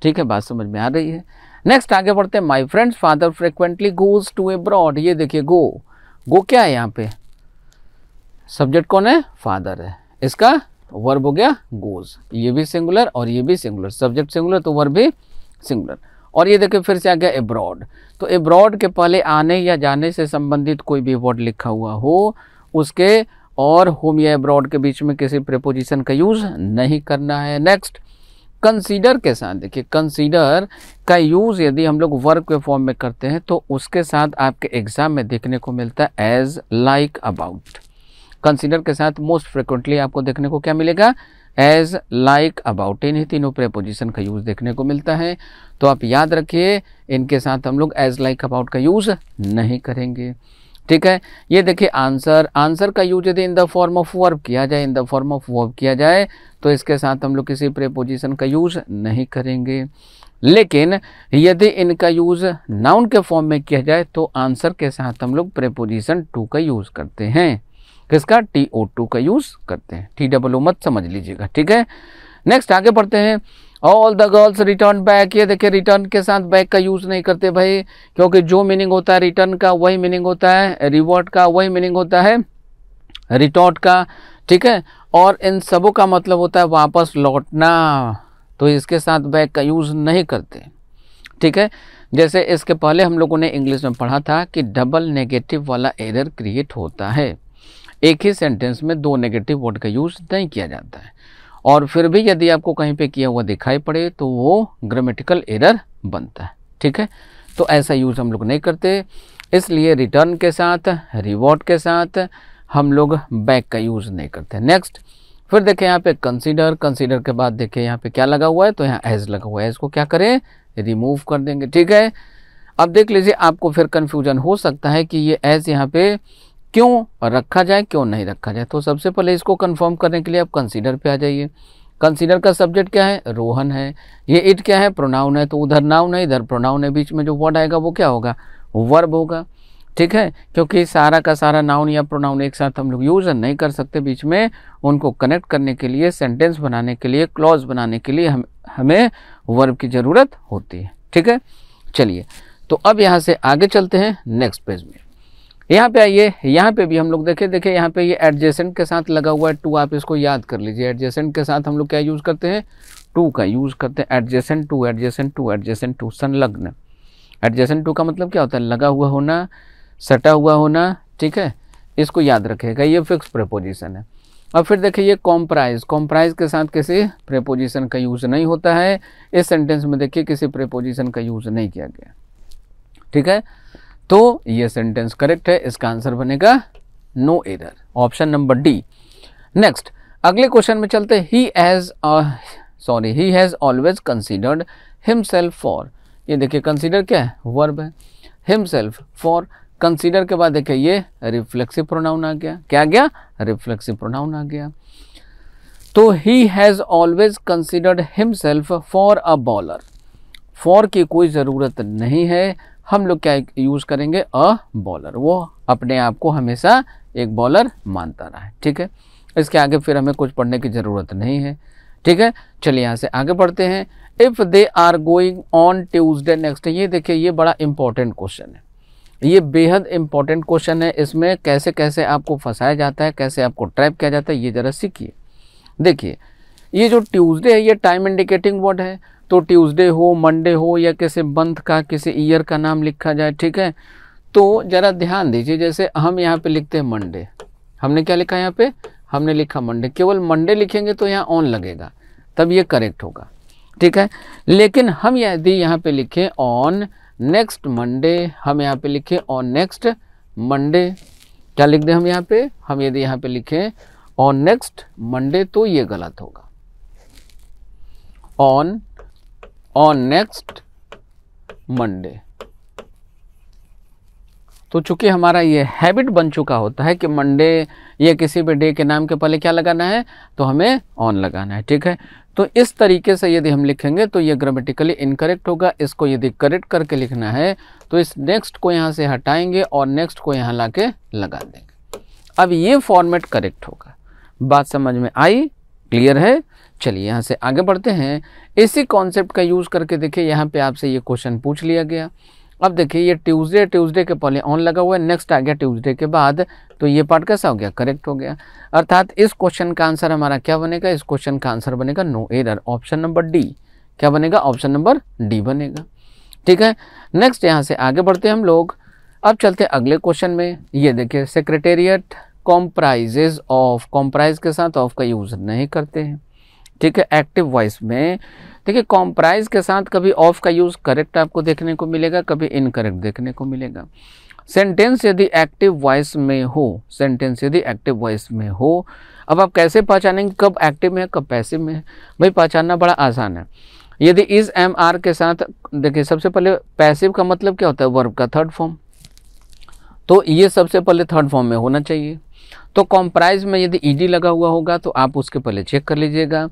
ठीक है बात समझ में आ रही है नेक्स्ट आगे बढ़ते हैं my friend's father frequently goes to abroad ये देखिए गो गो क्या है यहाँ पे सब्जेक्ट कौन है फादर है इसका वर्ब हो गया गोज ये भी सिंगुलर और ये भी सिंगुलर सब्जेक्ट सिंगुलर तो वर्ब भी सिंगुलर और ये देखिए फिर से आ गया एब्रॉड तो एब्रॉड के पहले आने या जाने से संबंधित कोई भी वर्ड लिखा हुआ हो उसके और होम या एब्रॉड के बीच में किसी प्रपोजिशन का यूज़ नहीं करना है नेक्स्ट कंसीडर के साथ देखिए कंसीडर का यूज़ यदि हम लोग वर्क के फॉर्म में करते हैं तो उसके साथ आपके एग्ज़ाम में देखने को मिलता है एज लाइक अबाउट कंसीडर के साथ मोस्ट फ्रिक्वेंटली आपको देखने को क्या मिलेगा एज लाइक अबाउट इन्हीं तीनों प्रेपोजिशन का यूज़ देखने को मिलता है तो आप याद रखिए इनके साथ हम लोग एज लाइक अबाउट का यूज़ नहीं करेंगे ठीक है ये देखिए आंसर आंसर का यूज यदि in the form of verb किया जाए in the form of verb किया जाए तो इसके साथ हम लोग किसी प्रेपोजिशन का यूज़ नहीं करेंगे लेकिन यदि इनका यूज़ नाउन के फॉर्म में किया जाए तो आंसर के साथ हम लोग प्रेपोजिशन टू का यूज़ करते हैं किसका टी ओ टू का यूज़ करते हैं टी डबल ओ मत समझ लीजिएगा ठीक है नेक्स्ट आगे बढ़ते हैं all the girls return back ये देखिए रिटर्न के साथ बैक का यूज़ नहीं करते भाई क्योंकि जो मीनिंग होता है रिटर्न का वही मीनिंग होता है रिवॉर्ड का वही मीनिंग होता है रिटॉर्ट का ठीक है और इन सबों का मतलब होता है वापस लौटना तो इसके साथ बैक का यूज़ नहीं करते ठीक है जैसे इसके पहले हम लोगों ने इंग्लिश में पढ़ा था कि डबल नेगेटिव वाला एरर क्रिएट होता है एक ही सेंटेंस में दो नेगेटिव वर्ड का यूज़ नहीं किया जाता है और फिर भी यदि आपको कहीं पे किया हुआ दिखाई पड़े तो वो ग्रामेटिकल एरर बनता है ठीक है तो ऐसा यूज़ हम लोग नहीं करते इसलिए रिटर्न के साथ रिवॉर्ड के साथ हम लोग बैक का यूज़ नहीं करते नेक्स्ट फिर देखें यहाँ पे कंसीडर कंसीडर के बाद देखें यहाँ पे क्या लगा हुआ है तो यहाँ एज लगा हुआ है इसको क्या करें रिमूव कर देंगे ठीक है अब देख लीजिए आपको फिर कन्फ्यूजन हो सकता है कि ये एज यहाँ पर क्यों रखा जाए क्यों नहीं रखा जाए तो सबसे पहले इसको कंफर्म करने के लिए आप कंसीडर पे आ जाइए कंसीडर का सब्जेक्ट क्या है रोहन है ये इट क्या है प्रोनाउन है तो उधर नाउन है इधर प्रोनाउन है बीच में जो वर्ड आएगा वो क्या होगा वर्ब होगा ठीक है क्योंकि सारा का सारा नाउन या प्रोनाउन एक साथ हम लोग यूज नहीं कर सकते बीच में उनको कनेक्ट करने के लिए सेंटेंस बनाने के लिए क्लॉज बनाने के लिए हम हमें वर्ब की ज़रूरत होती है ठीक है चलिए तो अब यहाँ से आगे चलते हैं नेक्स्ट पेज में यहाँ पे आइए यहाँ पे भी हम लोग देखें देखें यहाँ पे ये एडजेसेंट के साथ लगा हुआ है टू आप इसको याद कर लीजिए एडजेसेंट के साथ हम लोग क्या यूज़ करते हैं टू का यूज़ करते हैं adjacent to adjacent to adjacent to संलग्न एडजेसेंट टू का मतलब क्या होता है लगा हुआ होना सटा हुआ होना ठीक है इसको याद रखेगा ये फिक्स प्रपोजिशन है और फिर देखिए ये कॉम्प्राइज कॉम्प्राइज के साथ किसी प्रेपोजिशन का यूज़ नहीं होता है इस सेंटेंस में देखिए किसी प्रेपोजिशन का यूज़ नहीं किया गया ठीक है तो ये सेंटेंस करेक्ट है इसका आंसर बनेगा no error option number D next अगले क्वेश्चन में चलते he has sorry he has always considered himself for ये देखिए कंसिडर क्या है वर्ब है हिमसेल्फ फॉर कंसिडर के बाद देखिए ये रिफ्लेक्सिव प्रोनाउन आ गया क्या गया रिफ्लेक्सिव प्रोनाउन आ गया तो he has always considered himself for a bowler for की कोई ज़रूरत नहीं है हम लोग क्या यूज़ करेंगे अ बॉलर वो अपने आप को हमेशा एक बॉलर मानता रहा है ठीक है इसके आगे फिर हमें कुछ पढ़ने की ज़रूरत नहीं है ठीक है चलिए यहाँ से आगे बढ़ते हैं if they are going on Tuesday next ये देखिए ये बड़ा इंपॉर्टेंट क्वेश्चन है ये बेहद इंपॉर्टेंट क्वेश्चन है इसमें कैसे कैसे आपको फंसाया जाता है कैसे आपको ट्रैप किया जाता है ये ज़रा सीखिए देखिए ये जो ट्यूज़डे है ये टाइम इंडिकेटिंग वर्ड है तो ट्यूसडे हो मंडे हो या किसी मंथ का किसी ईयर का नाम लिखा जाए ठीक है तो ज़रा ध्यान दीजिए जैसे हम यहाँ पे लिखते हैं मंडे हमने क्या लिखा यहाँ पे हमने लिखा मंडे केवल मंडे लिखेंगे तो यहाँ ऑन लगेगा तब ये करेक्ट होगा ठीक है लेकिन हम यदि यहाँ पे लिखें ऑन नेक्स्ट मंडे हम यहाँ पे लिखें ऑन नेक्स्ट मंडे क्या लिख दें हम यहाँ पे हम यदि यहाँ पे लिखें ऑन नेक्स्ट मंडे तो ये गलत होगा ऑन ऑन नेक्स्ट मंडे तो चूंकि हमारा ये हैबिट बन चुका होता है कि मंडे या किसी भी डे के नाम के पहले क्या लगाना है तो हमें ऑन लगाना है ठीक है तो इस तरीके से यदि हम लिखेंगे तो ये ग्रामेटिकली इनकरेक्ट होगा इसको यदि करेक्ट करके लिखना है तो इस नेक्स्ट को यहाँ से हटाएंगे और नेक्स्ट को यहाँ ला के लगा देंगे अब ये फॉर्मेट करेक्ट होगा बात समझ में आई क्लियर है चलिए यहाँ से आगे बढ़ते हैं इसी कॉन्सेप्ट का यूज़ करके देखिए यहाँ पे आपसे ये क्वेश्चन पूछ लिया गया अब देखिए ये ट्यूसडे ट्यूसडे के पहले ऑन लगा हुआ है नेक्स्ट आ गया ट्यूसडे के बाद तो ये पार्ट कैसा हो गया करेक्ट हो गया अर्थात इस क्वेश्चन का आंसर हमारा क्या बनेगा इस क्वेश्चन का आंसर बनेगा no error option number D क्या बनेगा ऑप्शन नंबर डी बनेगा ठीक है नेक्स्ट यहाँ से आगे बढ़ते हैं हम लोग अब चलते हैं अगले क्वेश्चन में ये देखिए सेक्रेटेरिएट कॉम्प्राइजेज ऑफ कॉम्प्राइज के साथ ऑफ का यूज़ नहीं करते हैं ठीक है एक्टिव वॉइस में देखिए कॉम्प्राइज के साथ कभी ऑफ का यूज़ करेक्ट आपको देखने को मिलेगा कभी इनकरेक्ट देखने को मिलेगा सेंटेंस यदि एक्टिव वॉइस में हो सेंटेंस यदि एक्टिव वॉइस में हो अब आप कैसे पहचानेंगे कब एक्टिव में है कब पैसिव में है भाई पहचानना बड़ा आसान है यदि इज एम आर के साथ देखिए सबसे पहले पैसिव का मतलब क्या होता है वर्ब का थर्ड फॉर्म तो ये सबसे पहले थर्ड फॉर्म में होना चाहिए तो कॉम्प्राइज में यदि ई e लगा हुआ होगा तो आप उसके पहले चेक कर लीजिएगा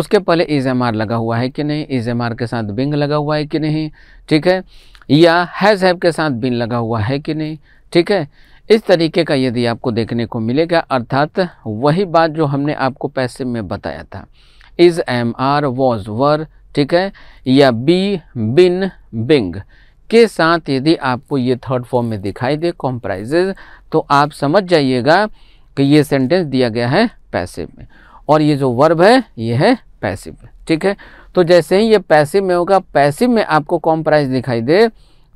उसके पहले इज e लगा हुआ है कि नहीं इज e के साथ बिंग लगा हुआ है कि नहीं ठीक है या हैज़ हैव के साथ बिन लगा हुआ है कि नहीं ठीक है इस तरीके का यदि आपको देखने को मिलेगा अर्थात वही बात जो हमने आपको पैसे में बताया था is am are was were ठीक है या बी बिन बिंग के साथ यदि आपको ये थर्ड फॉर्म में दिखाई दे कॉम्प्राइजेज तो आप समझ जाइएगा कि ये सेंटेंस दिया गया है पैसिव में और ये जो वर्ब है ये है पैसिव में ठीक है तो जैसे ही ये पैसिव में होगा पैसिव में आपको कॉम्प्राइज दिखाई दे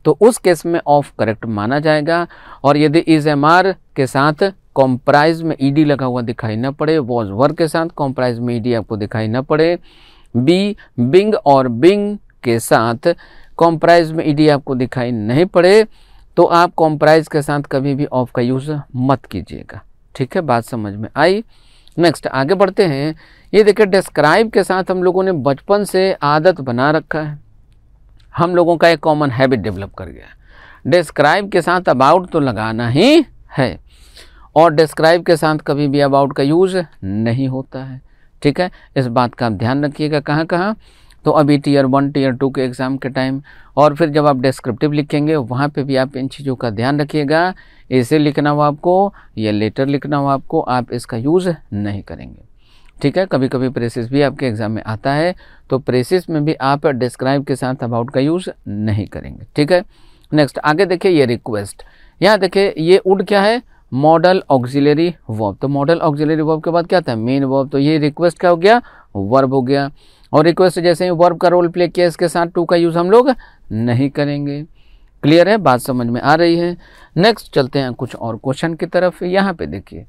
तो उस केस में ऑफ करेक्ट माना जाएगा और यदि इज एम आर के साथ कॉम्प्राइज में ईडी लगा हुआ दिखाई ना पड़े वॉज वर्ग के साथ कॉम्प्राइज में ईडी आपको दिखाई ना पड़े बी बिंग और बिंग के साथ कॉम्प्राइज में ईडी आपको दिखाई नहीं पड़े तो आप कॉम्प्राइज के साथ कभी भी ऑफ का यूज़ मत कीजिएगा ठीक है बात समझ में आई नेक्स्ट आगे बढ़ते हैं ये देखिए डिस्क्राइब के साथ हम लोगों ने बचपन से आदत बना रखा है हम लोगों का एक कॉमन हैबिट डेवलप कर गया डिस्क्राइब के साथ अबाउट तो लगाना ही है और डिस्क्राइब के साथ कभी भी अबाउट का यूज़ नहीं होता है ठीक है इस बात का आप ध्यान रखिएगा कहाँ कहाँ तो अभी टीयर वन टीयर टू के एग्ज़ाम के टाइम और फिर जब आप डिस्क्रिप्टिव लिखेंगे वहाँ पे भी आप इन चीज़ों का ध्यान रखिएगा ऐसे लिखना हो आपको या लेटर लिखना हो आपको आप इसका यूज़ नहीं करेंगे ठीक है कभी कभी प्रेसिस भी आपके एग्ज़ाम में आता है तो प्रेसिस में भी आप डिस्क्राइब के साथ अबाउट का यूज़ नहीं करेंगे ठीक है नेक्स्ट आगे देखिए ये रिक्वेस्ट यहाँ देखिए ये उड क्या है मॉडल ऑक्सिलरी वर्ब तो मॉडल ऑक्सिलरी वर्ब के बाद क्या आता है मेन वर्ब तो ये रिक्वेस्ट क्या हो गया वर्ब हो गया और रिक्वेस्ट जैसे ही वर्ब का रोल प्ले किया इसके साथ टू का यूज़ हम लोग नहीं करेंगे क्लियर है बात समझ में आ रही है नेक्स्ट चलते हैं कुछ और क्वेश्चन की तरफ यहाँ पे देखिए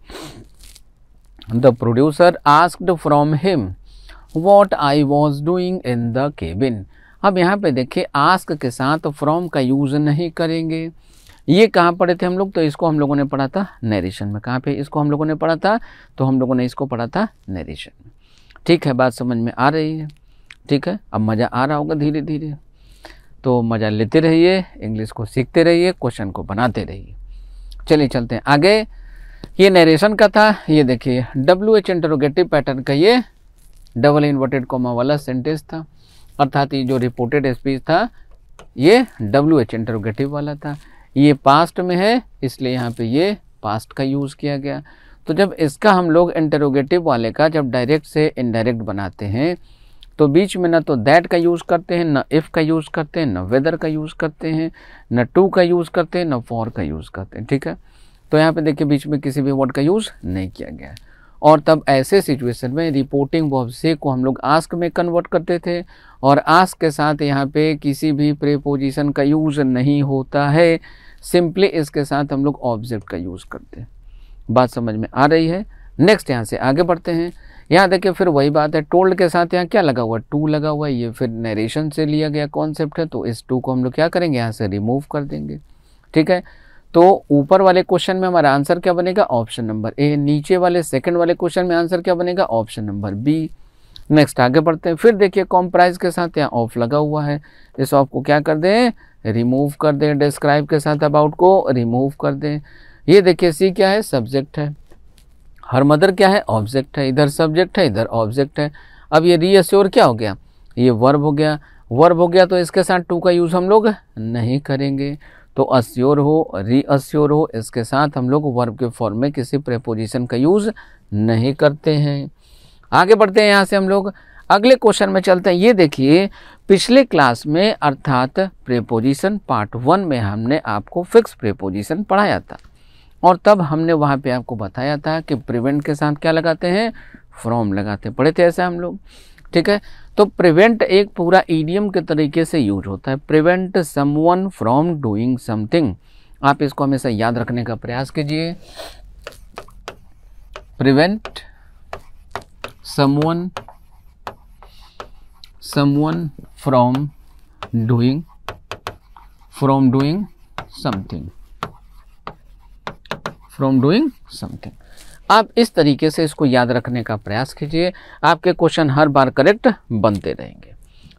the producer asked from him what I was doing in the cabin अब यहाँ पे देखिए आस्क के साथ फ्रॉम का यूज़ नहीं करेंगे ये कहाँ पढ़े थे हम लोग तो इसको हम लोगों ने पढ़ा था नरेशन में कहाँ पे इसको हम लोगों ने पढ़ा था तो हम लोगों ने इसको पढ़ा था नरेशन में ठीक है बात समझ में आ रही है ठीक है अब मज़ा आ रहा होगा धीरे धीरे तो मज़ा लेते रहिए इंग्लिश को सीखते रहिए क्वेश्चन को बनाते रहिए चलिए चलते हैं आगे ये नरेशन का था ये देखिए डब्ल्यू एच इंटरोगेटिव पैटर्न का ये डबल इन्वर्टेड कॉमा वाला सेंटेंस था अर्थात ये जो रिपोर्टेड स्पीच था ये डब्ल्यू एच इंटरोगेटिव वाला था ये पास्ट में है इसलिए यहाँ पे ये पास्ट का यूज़ किया गया तो जब इसका हम लोग इंटरोगेटिव वाले का जब डायरेक्ट से इनडायरेक्ट बनाते हैं तो बीच में ना तो दैट का यूज़ करते हैं ना इफ़ का यूज़ करते हैं ना वेदर का यूज़ करते हैं ना टू का यूज़ करते हैं ना फॉर का यूज़ करते हैं ठीक है तो यहाँ पे देखिए बीच में किसी भी वर्ड का यूज़ नहीं किया गया और तब ऐसे सिचुएशन में रिपोर्टिंग वर्ब से को हम लोग आस्क में कन्वर्ट करते थे और आस्क के साथ यहाँ पे किसी भी प्रेपोजिशन का यूज़ नहीं होता है सिंपली इसके साथ हम लोग ऑब्जेक्ट का यूज़ करते हैं बात समझ में आ रही है नेक्स्ट यहाँ से आगे बढ़ते हैं यहाँ देखिए फिर वही बात है टोल्ड के साथ यहाँ क्या लगा हुआ टू लगा हुआ है ये फिर नरेशन से लिया गया कॉन्सेप्ट है तो इस टू को हम लोग क्या करेंगे यहाँ से रिमूव कर देंगे ठीक है तो ऊपर वाले क्वेश्चन में हमारा आंसर क्या बनेगा ऑप्शन नंबर ए नीचे वाले सेकंड वाले क्वेश्चन में आंसर क्या बनेगा ऑप्शन नंबर बी नेक्स्ट आगे बढ़ते हैं फिर देखिए कॉम्प्राइज के साथ यहाँ ऑफ लगा हुआ है इस ऑफ को क्या कर दें रिमूव कर दें डिस्क्राइब के साथ अबाउट को रिमूव कर दें ये देखिए सी क्या है सब्जेक्ट है हर मदर क्या है ऑब्जेक्ट है इधर सब्जेक्ट है इधर ऑब्जेक्ट है अब ये रीअश्योर क्या हो गया ये वर्ब हो गया वर्ब हो गया तो इसके साथ टू का यूज़ हम लोग नहीं करेंगे तो अश्योर हो रीअश्योर हो इसके साथ हम लोग वर्ब के फॉर्म में किसी प्रेपोजिशन का यूज़ नहीं करते हैं आगे बढ़ते हैं यहाँ से हम लोग अगले क्वेश्चन में चलते हैं ये देखिए पिछले क्लास में अर्थात प्रेपोजिशन पार्ट वन में हमने आपको फिक्स प्रेपोजिशन पढ़ाया था और तब हमने वहाँ पे आपको बताया था कि प्रिवेंट के साथ क्या लगाते हैं फ्रॉम लगाते पढ़े थे ऐसे हम लोग ठीक है तो प्रिवेंट एक पूरा ईडियम के तरीके से यूज होता है prevent someone from doing something आप इसको हमेशा याद रखने का प्रयास कीजिए prevent someone someone from doing from doing something from doing something आप इस तरीके से इसको याद रखने का प्रयास कीजिए आपके क्वेश्चन हर बार करेक्ट बनते रहेंगे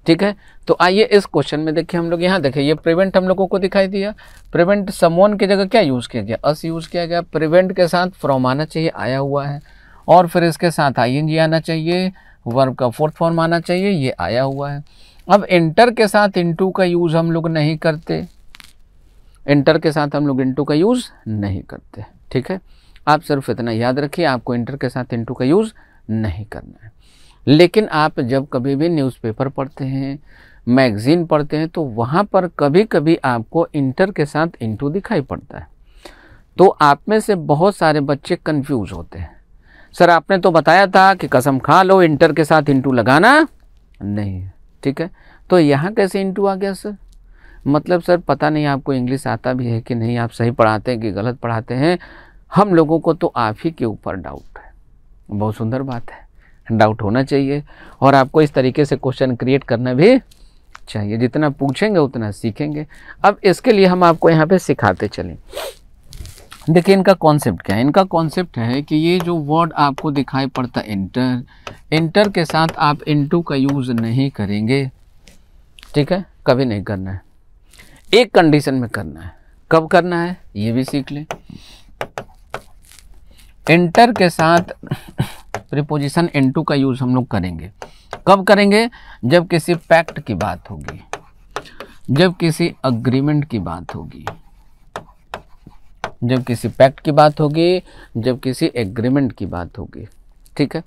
ठीक है तो आइए इस क्वेश्चन में देखिए हम लोग यहाँ देखिए ये प्रिवेंट हम लोगों को दिखाई दिया प्रिवेंट समोन की जगह क्या यूज़ किया गया अस यूज़ किया गया प्रिवेंट के साथ फ्रॉम आना चाहिए आया हुआ है और फिर इसके साथ आई एन जी आना चाहिए वर्ब का फोर्थ फॉर्म आना चाहिए ये आया हुआ है अब इंटर के साथ इंटू का यूज़ हम लोग नहीं करते इंटर के साथ हम लोग इंटू का यूज़ नहीं करते ठीक है आप सिर्फ इतना याद रखिए आपको इंटर के साथ इंटू का यूज़ नहीं करना है लेकिन आप जब कभी भी न्यूज़पेपर पढ़ते हैं मैगज़ीन पढ़ते हैं तो वहाँ पर कभी कभी आपको इंटर के साथ इंटू दिखाई पड़ता है तो आप में से बहुत सारे बच्चे कंफ्यूज होते हैं सर आपने तो बताया था कि कसम खा लो इंटर के साथ इंटू लगाना नहीं ठीक है तो यहाँ कैसे इंटू आ गया सर मतलब सर पता नहीं आपको इंग्लिश आता भी है कि नहीं आप सही पढ़ाते हैं कि गलत पढ़ाते हैं हम लोगों को तो आप ही के ऊपर डाउट है बहुत सुंदर बात है डाउट होना चाहिए और आपको इस तरीके से क्वेश्चन क्रिएट करना भी चाहिए जितना पूछेंगे उतना सीखेंगे अब इसके लिए हम आपको यहाँ पे सिखाते चलें देखिए इनका कॉन्सेप्ट क्या है इनका कॉन्सेप्ट है कि ये जो वर्ड आपको दिखाई पड़ता है इंटर इंटर के साथ आप इंटू का यूज़ नहीं करेंगे ठीक है कभी नहीं करना है एक कंडीशन में करना है कब करना है ये भी सीख लें इंटर के साथ प्रिपोजिशन इनटू का यूज़ हम लोग करेंगे कब करेंगे जब किसी पैक्ट की बात होगी जब किसी अग्रीमेंट की बात होगी जब किसी पैक्ट की बात होगी जब किसी एग्रीमेंट की बात होगी ठीक है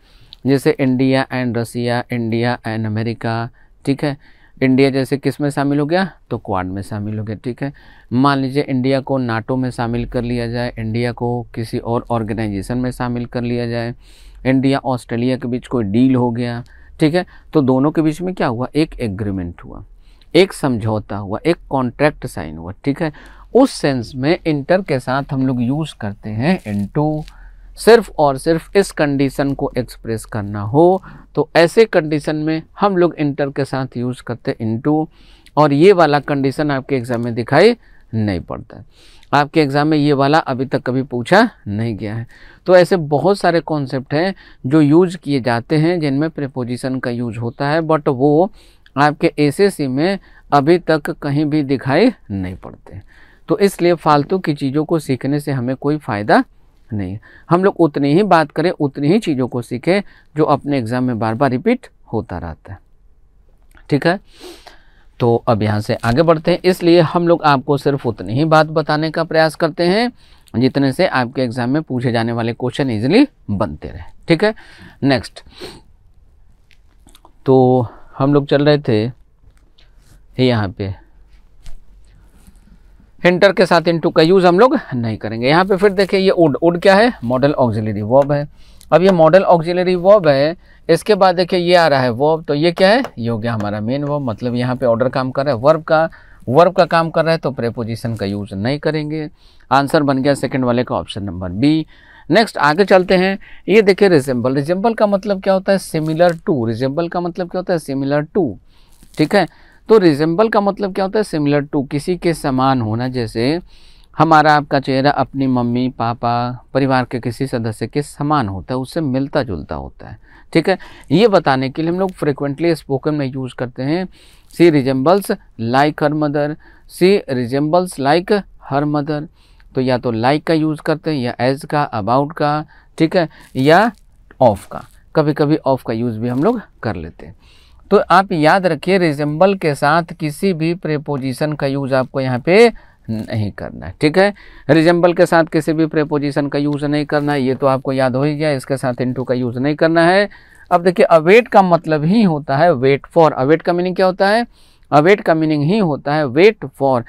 जैसे India and Russia India and America ठीक है इंडिया जैसे किस में शामिल हो गया तो क्वाड में शामिल हो गया ठीक है मान लीजिए इंडिया को नाटो में शामिल कर लिया जाए इंडिया को किसी और ऑर्गेनाइजेशन में शामिल कर लिया जाए इंडिया ऑस्ट्रेलिया के बीच कोई डील हो गया ठीक है तो दोनों के बीच में क्या हुआ एक एग्रीमेंट हुआ एक समझौता हुआ एक कॉन्ट्रैक्ट साइन हुआ ठीक है उस सेंस में इंटर के साथ हम लोग यूज़ करते हैं इंटू सिर्फ और सिर्फ इस कंडीशन को एक्सप्रेस करना हो तो ऐसे कंडीशन में हम लोग इंटर के साथ यूज़ करते इनटू और ये वाला कंडीशन आपके एग्ज़ाम में दिखाई नहीं पड़ता आपके एग्ज़ाम में ये वाला अभी तक कभी पूछा नहीं गया है तो ऐसे बहुत सारे कॉन्सेप्ट हैं जो यूज़ किए जाते हैं जिनमें प्रिपोजिशन का यूज होता है बट वो आपके एसएससी में अभी तक कहीं भी दिखाई नहीं पड़ते तो इसलिए फालतू की चीज़ों को सीखने से हमें कोई फ़ायदा नहीं हम लोग उतनी ही बात करें उतनी ही चीज़ों को सीखें जो अपने एग्ज़ाम में बार बार रिपीट होता रहता है ठीक है तो अब यहाँ से आगे बढ़ते हैं इसलिए हम लोग आपको सिर्फ उतनी ही बात बताने का प्रयास करते हैं जितने से आपके एग्ज़ाम में पूछे जाने वाले क्वेश्चन इजीली बनते रहे ठीक है नेक्स्ट तो हम लोग चल रहे थे यहाँ पे इंटर के साथ इंटू का यूज़ हम लोग नहीं करेंगे यहाँ पे फिर देखिए ये उड उड क्या है मॉडल ऑक्जिलरी वॉब है अब ये मॉडल ऑक्जिलरी वॉब है इसके बाद देखिए ये आ रहा है वॉब तो ये क्या है ये हो गया हमारा मेन वॉब मतलब यहाँ पे ऑर्डर काम कर रहा है वर्ब का वर्ब का काम कर रहा है तो प्रेपोजिशन का यूज़ नहीं करेंगे आंसर बन गया सेकेंड वाले का ऑप्शन नंबर बी नेक्स्ट आगे चलते हैं ये देखिए रिजेंबल रिजेंबल का मतलब क्या होता है सिमिलर टू रिजेंबल का मतलब क्या होता है सिमिलर टू ठीक है तो रिजेंबल का मतलब क्या होता है सिमिलर टू किसी के समान होना जैसे हमारा आपका चेहरा अपनी मम्मी पापा परिवार के किसी सदस्य के समान होता है उससे मिलता जुलता होता है ठीक है ये बताने के लिए हम लोग फ्रिक्वेंटली स्पोकन में यूज़ करते हैं she resembles like her mother she resembles like her mother तो या तो लाइक like का यूज़ करते हैं या एज का अबाउट का ठीक है या ऑफ का कभी कभी ऑफ का यूज़ भी हम लोग कर लेते हैं तो आप याद रखिए रिजेंबल के साथ किसी भी प्रेपोजिशन का यूज़ आपको यहाँ पे नहीं करना है ठीक है रिजेंबल के साथ किसी भी प्रेपोजिशन का यूज़ नहीं करना है ये तो आपको याद हो ही गया इसके साथ इंटू का यूज़ नहीं करना है अब देखिए अवेट का मतलब ही होता है वेट फॉर अवेट का मीनिंग क्या होता है अवेट का मीनिंग ही होता है वेट फॉर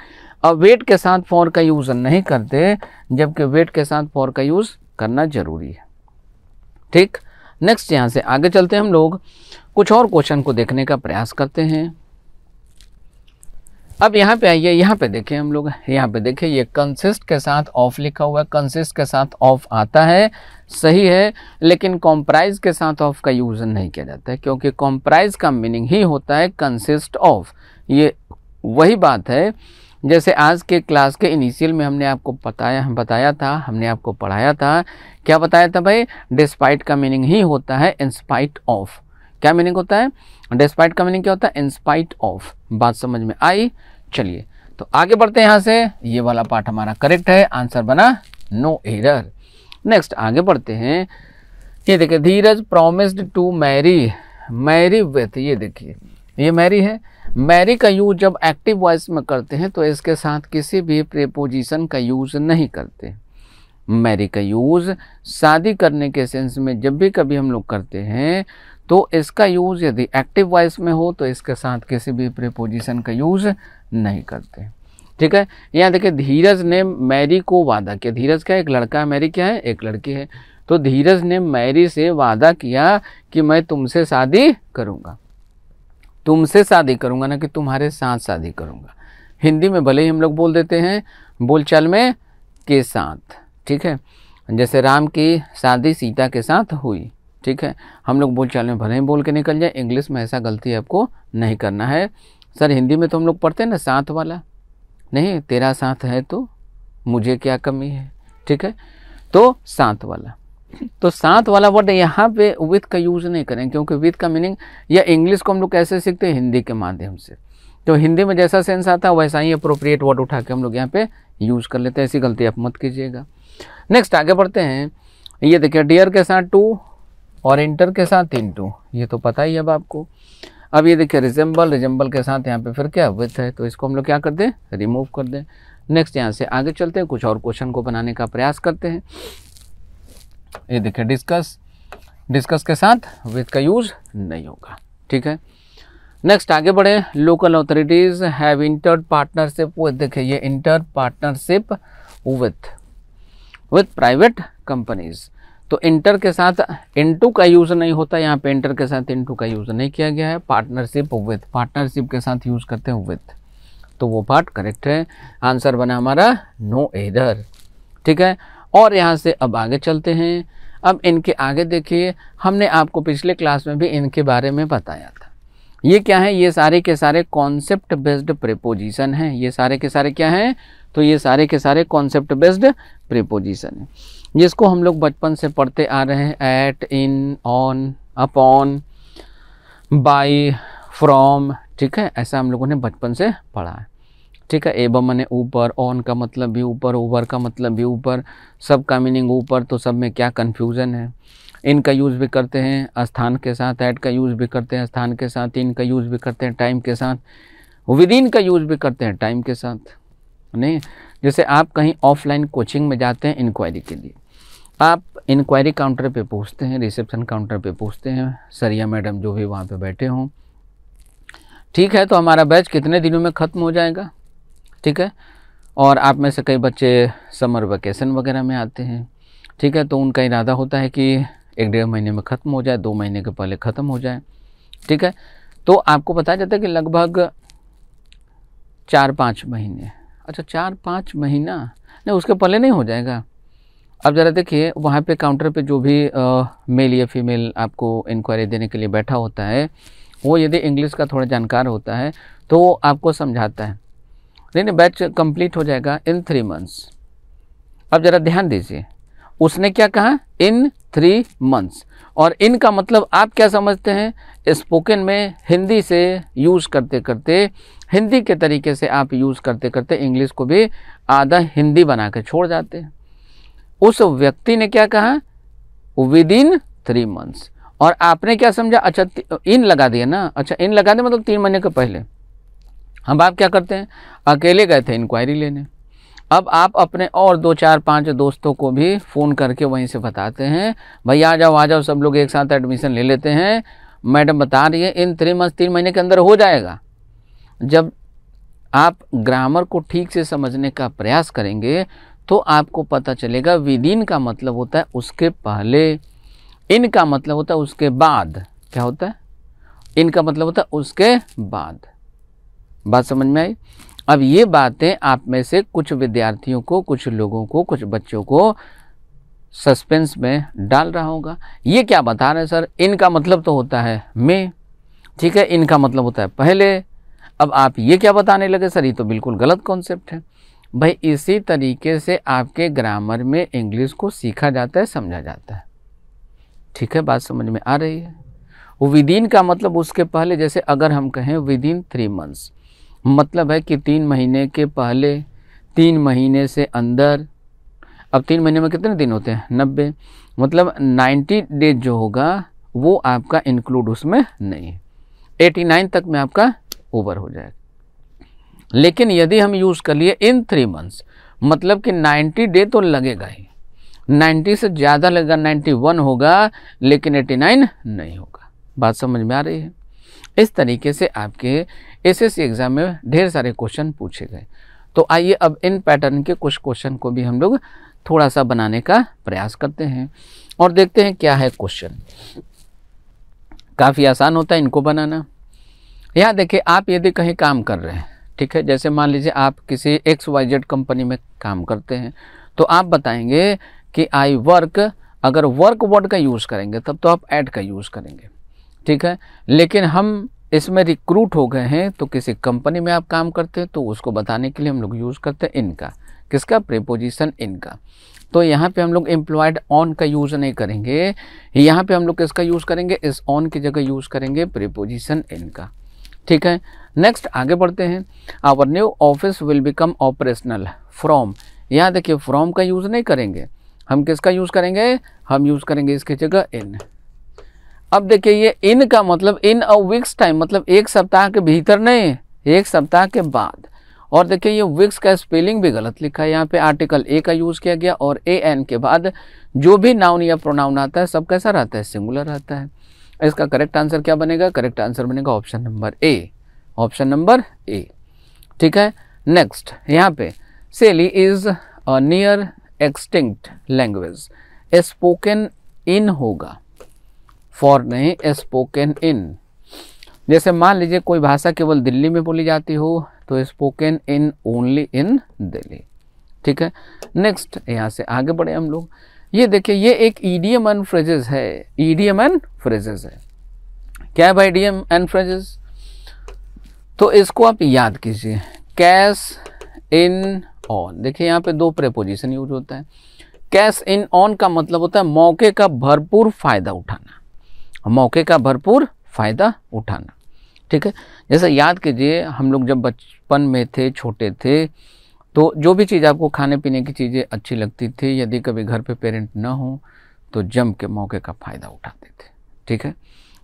अवेट के साथ फॉर का यूज़ नहीं करते जबकि वेट के साथ फॉर का यूज़ करना ज़रूरी है ठीक नेक्स्ट यहाँ से आगे चलते हैं हम लोग कुछ और क्वेश्चन को देखने का प्रयास करते हैं अब यहाँ पे आइए यहाँ पे देखें हम लोग यहाँ पे देखें ये कंसिस्ट के साथ ऑफ लिखा हुआ है कंसिस्ट के साथ ऑफ आता है सही है लेकिन कॉम्प्राइज के साथ ऑफ का यूज नहीं किया जाता है क्योंकि कॉम्प्राइज का मीनिंग ही होता है कंसिस्ट ऑफ ये वही बात है जैसे आज के क्लास के इनिशियल में हमने आपको बताया हम बताया था हमने आपको पढ़ाया था क्या बताया था भाई डिस्पाइट का मीनिंग ही होता है इंस्पाइट ऑफ क्या मीनिंग होता है डिस्पाइट का मीनिंग क्या होता है इंस्पाइट ऑफ बात समझ में आई चलिए तो आगे बढ़ते हैं यहाँ से ये वाला पार्ट हमारा करेक्ट है आंसर बना नो एरर नेक्स्ट आगे बढ़ते हैं ये देखिए Dheeraj promised to marry marry with ये देखिए ये मैरी है मैरी का यूज जब एक्टिव वॉइस में करते हैं तो इसके साथ किसी भी प्रेपोजिशन का यूज नहीं करते मैरी का यूज शादी करने के सेंस में जब भी कभी हम लोग करते हैं तो इसका यूज यदि एक्टिव वॉइस में हो तो इसके साथ किसी भी प्रेपोजिशन का यूज नहीं करते ठीक है यहाँ देखिए धीरज ने मैरी को वादा किया धीरज क्या एक लड़का है मैरी क्या है एक लड़की है तो धीरज ने मैरी से वादा किया कि मैं तुमसे शादी करूँगा तुमसे शादी करूँगा ना कि तुम्हारे साथ शादी करूँगा हिंदी में भले ही हम लोग बोल देते हैं बोलचाल में के साथ ठीक है जैसे राम की शादी सीता के साथ हुई ठीक है हम लोग बोलचाल में भले ही बोल के निकल जाए इंग्लिश में ऐसा गलती आपको नहीं करना है सर हिंदी में तो हम लोग पढ़ते हैं ना साथ वाला नहीं तेरा साथ है तो मुझे क्या कमी है ठीक है तो साथ वाला तो सात वाला वर्ड यहाँ पे विथ का यूज़ नहीं करें क्योंकि विथ का मीनिंग या इंग्लिश को हम लोग कैसे सीखते हैं हिंदी के माध्यम से तो हिंदी में जैसा सेंस आता है वैसा ही अप्रोप्रिएट वर्ड उठा के हम लोग यहाँ पे यूज़ कर लेते हैं ऐसी गलती आप मत कीजिएगा नेक्स्ट आगे बढ़ते हैं ये देखिए डियर के साथ टू और इंटर के साथ इन टू ये तो पता ही अब आपको अब ये देखिए रिजेंबल रिजेंबल के साथ यहाँ पे फिर क्या विथ है तो इसको हम लोग क्या कर दें रिमूव कर दें नेक्स्ट यहाँ से आगे चलते हैं कुछ और क्वेश्चन को बनाने का प्रयास करते हैं ये देखिए डिस्कस डिस्कस के साथ विथ का यूज़ नहीं होगा ठीक है नेक्स्ट आगे बढ़े local authorities have inter partnership with देखिए ये inter partnership with with private companies तो इंटर के साथ इंटू का यूज़ नहीं होता यहाँ पे इंटर के साथ इंटू का यूज़ नहीं किया गया है पार्टनरशिप विथ पार्टनरशिप के साथ यूज़ करते हैं विथ तो वो पार्ट करेक्ट है आंसर बना हमारा नो एरर ठीक है और यहाँ से अब आगे चलते हैं अब इनके आगे देखिए हमने आपको पिछले क्लास में भी इनके बारे में बताया था ये क्या है ये सारे के सारे कॉन्सेप्ट बेस्ड प्रिपोजिशन है ये सारे के सारे क्या हैं तो ये सारे के सारे कॉन्सेप्ट बेस्ड प्रिपोजिशन है जिसको हम लोग बचपन से पढ़ते आ रहे हैं at in on upon by from ठीक है ऐसा हम लोगों ने बचपन से पढ़ा है ठीक है एवं मैंने ऊपर ऑन का मतलब भी ऊपर ओवर का मतलब भी ऊपर सब का मीनिंग ऊपर तो सब में क्या कन्फ्यूज़न है इनका यूज़ भी करते हैं स्थान के साथ ऐड का यूज़ भी करते हैं स्थान के साथ इनका यूज़ भी करते हैं टाइम के साथ विद इन का यूज़ भी करते हैं टाइम के साथ नहीं जैसे आप कहीं ऑफलाइन कोचिंग में जाते हैं इंक्वायरी के लिए आप इंक्वायरी काउंटर पे पूछते हैं रिसेप्शन काउंटर पे पूछते हैं सरिया मैडम जो भी वहाँ पे बैठे हों ठीक है तो हमारा बैच कितने दिनों में ख़त्म हो जाएगा ठीक है और आप में से कई बच्चे समर वैकेशन वगैरह में आते हैं ठीक है तो उनका इरादा होता है कि एक डेढ़ महीने में ख़त्म हो जाए दो महीने के पहले ख़त्म हो जाए ठीक है तो आपको बताया जाता है कि लगभग चार पाँच महीने अच्छा चार पाँच महीना नहीं उसके पहले नहीं हो जाएगा अब ज़रा देखिए वहाँ पे काउंटर पे जो भी आ, मेल या फीमेल आपको इंक्वायरी देने के लिए बैठा होता है वो यदि इंग्लिश का थोड़ा जानकार होता है तो आपको समझाता है नहीं नहीं बैच कंप्लीट हो जाएगा इन थ्री मंथ्स अब ज़रा ध्यान दीजिए उसने क्या कहा इन थ्री मंथ्स और इन का मतलब आप क्या समझते हैं स्पोकन में हिंदी से यूज़ करते करते हिंदी के तरीके से आप यूज़ करते करते इंग्लिश को भी आधा हिंदी बना के छोड़ जाते हैं उस व्यक्ति ने क्या कहा विद इन थ्री मंथ्स और आपने क्या समझा अच्छा इन लगा दिया ना अच्छा इन लगा दिया मतलब तीन महीने के पहले हम बाप क्या करते हैं अकेले गए थे इंक्वायरी लेने अब आप अपने और दो चार पांच दोस्तों को भी फ़ोन करके वहीं से बताते हैं भाई आ जाओ आ जाओ सब लोग एक साथ एडमिशन ले लेते हैं मैडम बता रही है इन थ्री मंथ तीन महीने के अंदर हो जाएगा जब आप ग्रामर को ठीक से समझने का प्रयास करेंगे तो आपको पता चलेगा विद इन का मतलब होता है उसके पहले इन का मतलब होता है उसके बाद क्या होता है इनका मतलब होता है उसके बाद बात समझ में आई अब ये बातें आप में से कुछ विद्यार्थियों को कुछ लोगों को कुछ बच्चों को सस्पेंस में डाल रहा होगा ये क्या बता रहे हैं सर इनका मतलब तो होता है मे ठीक है इनका मतलब होता है पहले अब आप ये क्या बताने लगे सर ये तो बिल्कुल गलत कॉन्सेप्ट है भाई इसी तरीके से आपके ग्रामर में इंग्लिश को सीखा जाता है समझा जाता है ठीक है बात समझ में आ रही है विदिन का मतलब उसके पहले जैसे अगर हम कहें विद इन थ्री मंथ्स मतलब है कि तीन महीने के पहले तीन महीने से अंदर अब तीन महीने में कितने दिन होते हैं नब्बे मतलब नाइन्टी डेज जो होगा वो आपका इंक्लूड उसमें नहीं है एटी नाइन तक में आपका ओवर हो जाएगा लेकिन यदि हम यूज़ कर लिए इन थ्री मंथ्स मतलब कि नाइन्टी डे तो लगेगा ही नाइन्टी से ज़्यादा लगेगा नाइन्टी वन होगा लेकिन एटी नाइन नहीं होगा बात समझ में आ रही है इस तरीके से आपके एसएससी एग्ज़ाम में ढेर सारे क्वेश्चन पूछे गए तो आइए अब इन पैटर्न के कुछ क्वेश्चन को भी हम लोग थोड़ा सा बनाने का प्रयास करते हैं और देखते हैं क्या है क्वेश्चन काफ़ी आसान होता है इनको बनाना यहाँ देखिए आप यदि कहीं काम कर रहे हैं ठीक है जैसे मान लीजिए आप किसी एक्स वाई जेड कंपनी में काम करते हैं तो आप बताएंगे कि आई वर्क अगर वर्क वर्ड का यूज़ करेंगे तब तो आप ऐड का यूज़ करेंगे ठीक है लेकिन हम इसमें रिक्रूट हो गए हैं तो किसी कंपनी में आप काम करते हैं तो उसको बताने के लिए हम लोग यूज़ करते हैं इनका किसका प्रीपोजिशन इनका तो यहाँ पे हम लोग एम्प्लॉयड ऑन का यूज़ नहीं करेंगे यहाँ पे हम लोग किसका यूज़ करेंगे इस ऑन की जगह यूज़ करेंगे प्रीपोजिशन इनका ठीक है नेक्स्ट आगे बढ़ते हैं our new office will become operational from यहाँ देखिए फ्रॉम का यूज़ नहीं करेंगे हम किसका यूज़ करेंगे हम यूज़ करेंगे इसकी जगह इन अब देखिए ये इन का मतलब इन अ वीक्स टाइम मतलब एक सप्ताह के भीतर नहीं एक सप्ताह के बाद और देखिए ये विक्स का स्पेलिंग भी गलत लिखा है यहाँ पे आर्टिकल ए का यूज़ किया गया और ए एन के बाद जो भी नाउन या प्रोनाउन आता है सब कैसा रहता है सिंगुलर रहता है इसका करेक्ट आंसर क्या बनेगा करेक्ट आंसर बनेगा option number A option number A ठीक है नेक्स्ट यहाँ पे Sally is near extinct language spoken in होगा फॉर नहीं स्पोकन इन जैसे मान लीजिए कोई भाषा केवल दिल्ली में बोली जाती हो तो spoken in only in Delhi ठीक है नेक्स्ट यहाँ से आगे बढ़े हम लोग ये देखिए ये एक ईडीएम एन फ्रेजेस है ईडीएम एंड फ्रेजेस है क्या है ईडीएम एन फ्रेजेस तो इसको आप याद कीजिए कैश इन ऑन देखिए यहाँ पे दो प्रेपोजिशन यूज होता है कैश इन ऑन का मतलब होता है मौके का भरपूर फायदा उठाना मौके का भरपूर फ़ायदा उठाना ठीक है जैसे याद कीजिए हम लोग जब बचपन में थे छोटे थे तो जो भी चीज़ आपको खाने पीने की चीज़ें अच्छी लगती थी यदि कभी घर पे पेरेंट ना हो तो जम के मौके का फ़ायदा उठाते थे ठीक है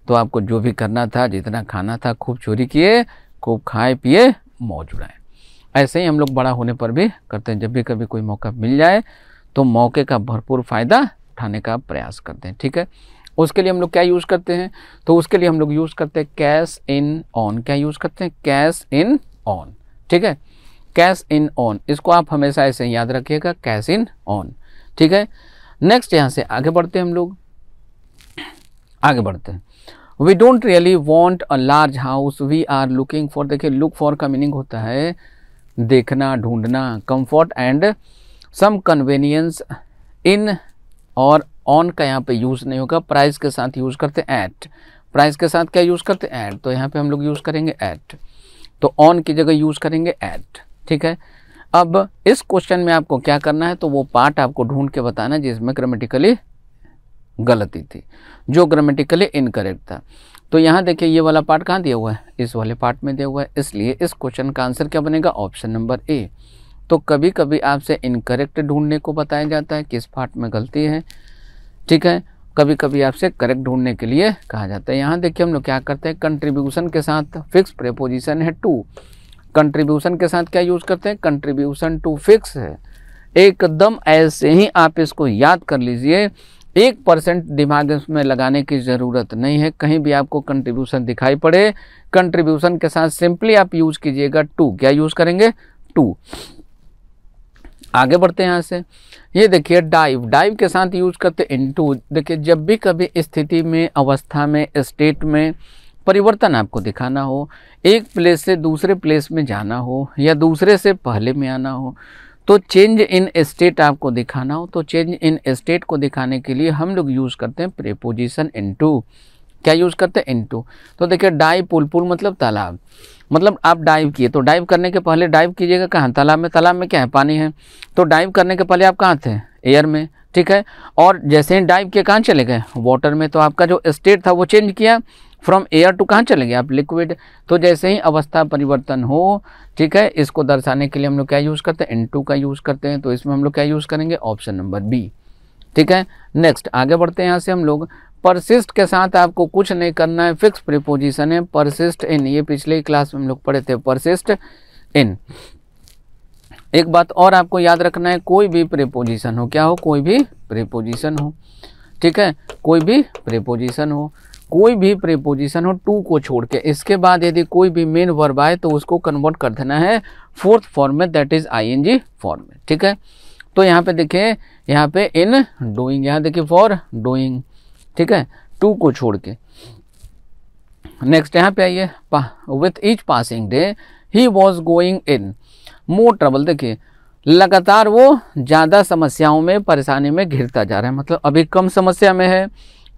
तो आपको जो भी करना था जितना खाना था खूब चोरी किए खूब खाए पिए मौज उड़ाएँ ऐसे ही हम लोग बड़ा होने पर भी करते हैं जब भी कभी कोई मौका मिल जाए तो मौके का भरपूर फ़ायदा उठाने का प्रयास करते हैं ठीक है उसके लिए हम लोग क्या यूज़ करते हैं तो उसके लिए हम लोग यूज़ करते हैं कैश इन ऑन क्या यूज़ करते हैं कैश इन ऑन ठीक है कैश इन ऑन इसको आप हमेशा ऐसे याद रखिएगा कैश इन ऑन ठीक है नेक्स्ट यहाँ से आगे बढ़ते हैं हम लोग आगे बढ़ते हैं we don't really want a large house we are looking for देखिए लुक फॉर का मीनिंग होता है देखना ढूंढना comfort and some convenience in और ऑन का यहाँ पे यूज़ नहीं होगा प्राइस के साथ यूज़ करते एट प्राइस के साथ क्या यूज़ करते एट तो यहाँ पे हम लोग यूज़ करेंगे एट तो ऑन की जगह यूज़ करेंगे एट ठीक है अब इस क्वेश्चन में आपको क्या करना है तो वो पार्ट आपको ढूंढ के बताना जिसमें ग्रामेटिकली गलती थी जो ग्रामेटिकली इनकरेक्ट था तो यहाँ देखिए ये वाला पार्ट कहाँ दिया हुआ है इस वाले पार्ट में दिया हुआ है इसलिए इस क्वेश्चन का आंसर क्या बनेगा ऑप्शन नंबर ए तो कभी कभी आपसे इनकरेक्ट ढूंढने को बताया जाता है किस पार्ट में गलती है ठीक है कभी कभी आपसे करेक्ट ढूंढने के लिए कहा जाता है यहाँ देखिए हम लोग क्या करते हैं कंट्रीब्यूशन के साथ फिक्स प्रेपोजिशन है टू कंट्रीब्यूशन के साथ क्या यूज़ करते हैं कंट्रीब्यूशन टू फिक्स है एकदम ऐसे ही आप इसको याद कर लीजिए एक परसेंट दिमाग में लगाने की ज़रूरत नहीं है कहीं भी आपको कंट्रीब्यूशन दिखाई पड़े कंट्रीब्यूशन के साथ सिंपली आप यूज़ कीजिएगा टू क्या यूज़ करेंगे टू आगे बढ़ते हैं यहाँ से ये देखिए डाइव डाइव के साथ यूज करते इंटू देखिए जब भी कभी स्थिति में अवस्था में स्टेट में परिवर्तन आपको दिखाना हो एक प्लेस से दूसरे प्लेस में जाना हो या दूसरे से पहले में आना हो तो चेंज इन स्टेट आपको दिखाना हो तो चेंज इन स्टेट को दिखाने के लिए हम लोग यूज़ करते हैं प्रेपोजिशन इंटू क्या यूज़ करते हैं इनटू तो देखिए डाइव पुल पुल मतलब तालाब मतलब आप डाइव किए तो डाइव करने के पहले डाइव कीजिएगा कहाँ तालाब में तालाब में क्या है पानी है तो डाइव करने के पहले आप कहाँ थे एयर में ठीक है और जैसे ही डाइव किए कहाँ चले गए वाटर में तो आपका जो स्टेट था वो चेंज किया फ्रॉम एयर टू कहाँ चले गए आप लिक्विड तो जैसे ही अवस्था परिवर्तन हो ठीक है इसको दर्शाने के लिए हम लोग क्या यूज़ करते हैं इन का यूज़ करते हैं तो इसमें हम लोग क्या यूज़ करेंगे ऑप्शन नंबर बी ठीक है नेक्स्ट आगे बढ़ते हैं यहाँ से हम लोग परसिस्ट के साथ आपको कुछ नहीं करना है फिक्स प्रिपोजिशन है परसिस्ट इन ये पिछले क्लास में हम लोग पढ़े थे परसिस्ट इन एक बात और आपको याद रखना है कोई भी प्रिपोजिशन हो क्या हो कोई भी प्रिपोजिशन हो ठीक है कोई भी प्रिपोजिशन हो कोई भी प्रिपोजिशन हो टू को छोड़ के इसके बाद यदि कोई भी मेन वर्ब आए तो उसको कन्वर्ट कर देना है फोर्थ फॉर्म में दैट इज आईएनजी फॉर्म में ठीक है तो यहाँ पे देखिए यहाँ पे इन डूइंग यहाँ देखिए फॉर डूइंग ठीक है टू को छोड़ के नेक्स्ट यहाँ पे आइए with each passing day he was going in more trouble देखिए लगातार वो ज़्यादा समस्याओं में परेशानी में घिरता जा रहा है मतलब अभी कम समस्या में है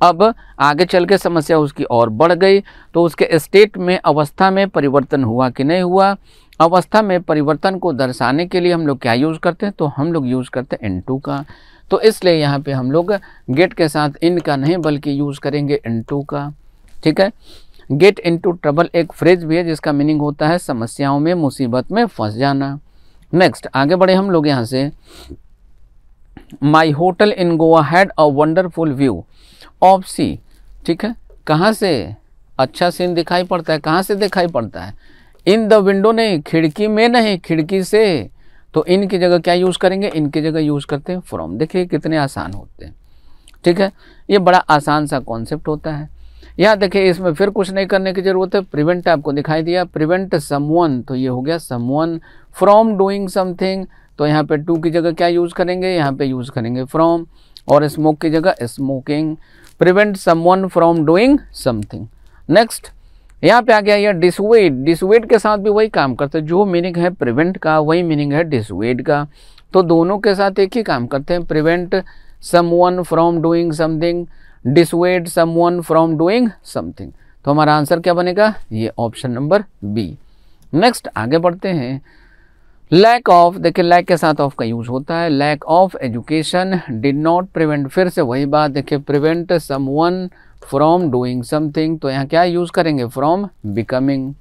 अब आगे चल के समस्या उसकी और बढ़ गई तो उसके स्टेट में अवस्था में परिवर्तन हुआ कि नहीं हुआ अवस्था में परिवर्तन को दर्शाने के लिए हम लोग क्या यूज़ करते हैं तो हम लोग यूज़ करते हैं एन टू का तो इसलिए यहाँ पे हम लोग गेट के साथ इन का नहीं बल्कि यूज़ करेंगे इनटू का ठीक है गेट इनटू ट्रबल एक फ्रेज भी है जिसका मीनिंग होता है समस्याओं में मुसीबत में फंस जाना नेक्स्ट आगे बढ़े हम लोग यहाँ से my hotel in Goa had a wonderful view of sea ठीक है कहाँ से अच्छा सीन दिखाई पड़ता है कहाँ से दिखाई पड़ता है इन द विंडो नहीं खिड़की में नहीं खिड़की से तो इनकी जगह क्या यूज़ करेंगे इनकी जगह यूज़ करते हैं फ्रॉम देखिए कितने आसान होते हैं ठीक है ये बड़ा आसान सा कॉन्सेप्ट होता है यहाँ देखिए इसमें फिर कुछ नहीं करने की ज़रूरत है प्रिवेंट आपको दिखाई दिया प्रिवेंट समवन तो ये हो गया समवन फ्रॉम डूइंग समथिंग तो यहाँ पे टू की जगह क्या यूज़ करेंगे यहाँ पे यूज़ करेंगे फ्रॉम और स्मोक की जगह smoking prevent someone from doing something next यहाँ पे आ गया यह डिसवेट डिसवेट के साथ भी वही काम करते हैं जो मीनिंग है प्रिवेंट का वही मीनिंग है डिसवेट का तो दोनों के साथ एक ही काम करते हैं prevent someone from doing something dissuade someone from doing something तो हमारा आंसर क्या बनेगा ये ऑप्शन नंबर बी नेक्स्ट आगे बढ़ते हैं लैक ऑफ देखिए लैक के साथ ऑफ का यूज होता है lack of education did not prevent फिर से वही बात देखिए prevent someone from doing something तो यहाँ क्या यूज़ करेंगे फ्रॉम बिकमिंग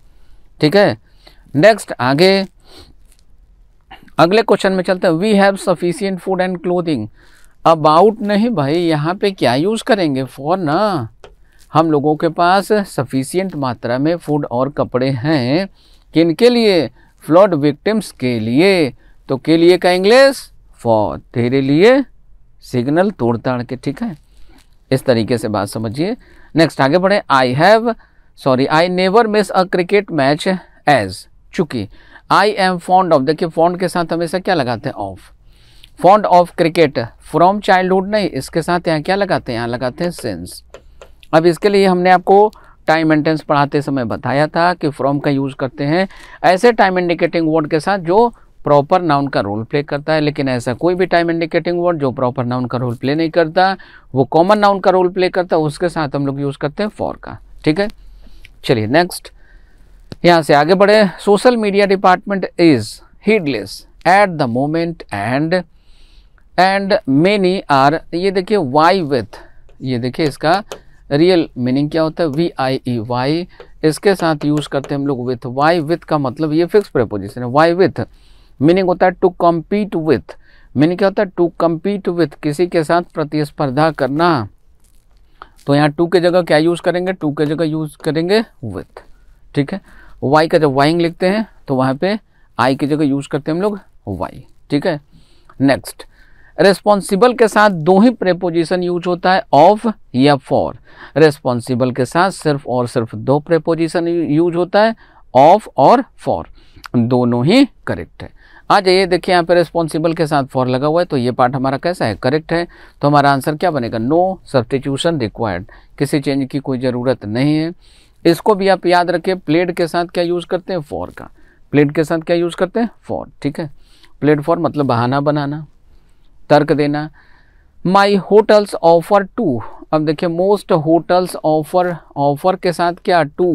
ठीक है नेक्स्ट आगे अगले क्वेश्चन में चलते हैं we have sufficient food and clothing about नहीं भाई यहाँ पे क्या यूज़ करेंगे फॉर ना हम लोगों के पास सफिशियंट मात्रा में फूड और कपड़े हैं किनके लिए फ्लड विक्टिम्स के लिए तो के लिए का इंग्लिश फॉर तेरे लिए सिग्नल तोड़ताड़ के ठीक है इस तरीके से बात समझिए नेक्स्ट आगे बढ़े I have sorry I never miss a cricket match as चूंकि आई एम फॉन्ड ऑफ देखिए फॉन्ड के साथ हमेशा क्या लगाते हैं of fond of cricket from childhood नहीं इसके साथ यहाँ क्या लगाते हैं यहाँ लगाते हैं सेंस अब इसके लिए हमने आपको टाइम एंटेंस पढ़ाते समय बताया था कि फ्रॉम का यूज़ करते हैं ऐसे टाइम इंडिकेटिंग वर्ड के साथ जो प्रॉपर नाउन का रोल प्ले करता है लेकिन ऐसा कोई भी टाइम इंडिकेटिंग वर्ड जो प्रॉपर नाउन का रोल प्ले नहीं करता वो कॉमन नाउन का रोल प्ले करता है उसके साथ हम लोग यूज़ करते हैं फॉर का ठीक है चलिए नेक्स्ट यहाँ से आगे बढ़े social media department is headless at the moment and and many are ये देखिए वाई विथ ये देखिए इसका रियल मीनिंग क्या होता है वी आई ई वाई इसके साथ यूज़ करते हैं हम लोग विथ वाई विथ का मतलब ये फिक्स प्रपोजिशन है वाई विथ मीनिंग होता है टू कम्पीट विथ मीनिंग क्या होता है टू कम्पीट विथ किसी के साथ प्रतिस्पर्धा करना तो यहाँ टू के जगह क्या यूज़ करेंगे टू के जगह यूज़ करेंगे विथ ठीक है वाई का जब वाइंग लिखते हैं तो वहाँ पे आई की जगह यूज़ करते हैं हम लोग वाई ठीक है नेक्स्ट रेस्पॉन्सिबल के साथ दो ही प्रेपोजिशन यूज होता है ऑफ या फॉर रेस्पॉन्सिबल के साथ सिर्फ और सिर्फ दो प्रेपोजिशन यूज होता है ऑफ और फॉर दोनों ही करेक्ट है आ हाँ जाइए देखिए यहाँ पे रिस्पॉन्सिबल के साथ फॉर लगा हुआ है तो ये पार्ट हमारा कैसा है करेक्ट है तो हमारा आंसर क्या बनेगा नो सब्सटीट्यूशन रिक्वायर्ड किसी चेंज की कोई ज़रूरत नहीं है इसको भी आप याद रखिए प्लेट के साथ क्या यूज़ करते हैं फॉर का प्लेट के साथ क्या यूज़ करते हैं फॉर ठीक है प्लेट फॉर मतलब बहाना बनाना तर्क देना माई होटल्स ऑफर टू अब देखिए मोस्ट होटल्स ऑफर ऑफर के साथ क्या टू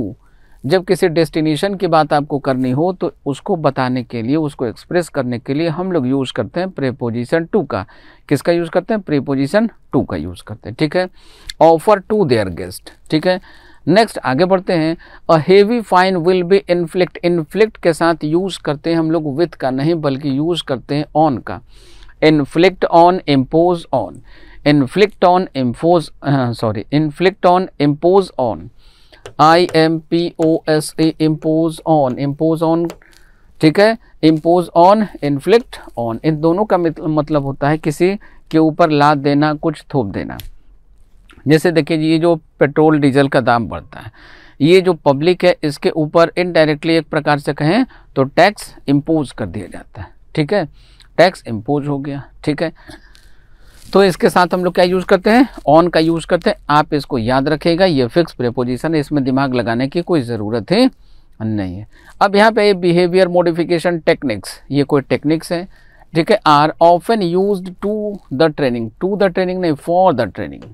जब किसी डेस्टिनेशन की बात आपको करनी हो तो उसको बताने के लिए उसको एक्सप्रेस करने के लिए हम लोग यूज़ करते हैं प्रेपोजिशन टू का किसका यूज़ करते हैं प्रेपोजिशन टू का यूज़ करते हैं ठीक है ऑफर टू देयर गेस्ट ठीक है नेक्स्ट आगे बढ़ते हैं a heavy fine will be inflict inflict के साथ यूज़ करते हैं हम लोग विथ का नहीं बल्कि यूज़ करते हैं ऑन का inflict on impose on inflict on impose sorry inflict on impose on I M P O S A impose on impose on ठीक है इम्पोज ऑन इन्फ्लिक्ट ऑन इन दोनों का मतलब होता है किसी के ऊपर लाद देना कुछ थोप देना जैसे देखिए ये जो पेट्रोल डीजल का दाम बढ़ता है ये जो पब्लिक है इसके ऊपर इनडायरेक्टली एक प्रकार से कहें तो टैक्स इम्पोज कर दिया जाता है ठीक है टैक्स इम्पोज हो गया ठीक है तो इसके साथ हम लोग क्या यूज़ करते हैं ऑन का यूज़ करते हैं आप इसको याद रखेगा ये फिक्स प्रेपोजिशन है इसमें दिमाग लगाने की कोई ज़रूरत है नहीं है अब यहाँ पे बिहेवियर मोडिफिकेशन टेक्निक्स ये कोई टेक्निक्स है ठीक है are often used to the training to the training नहीं फॉर द ट्रेनिंग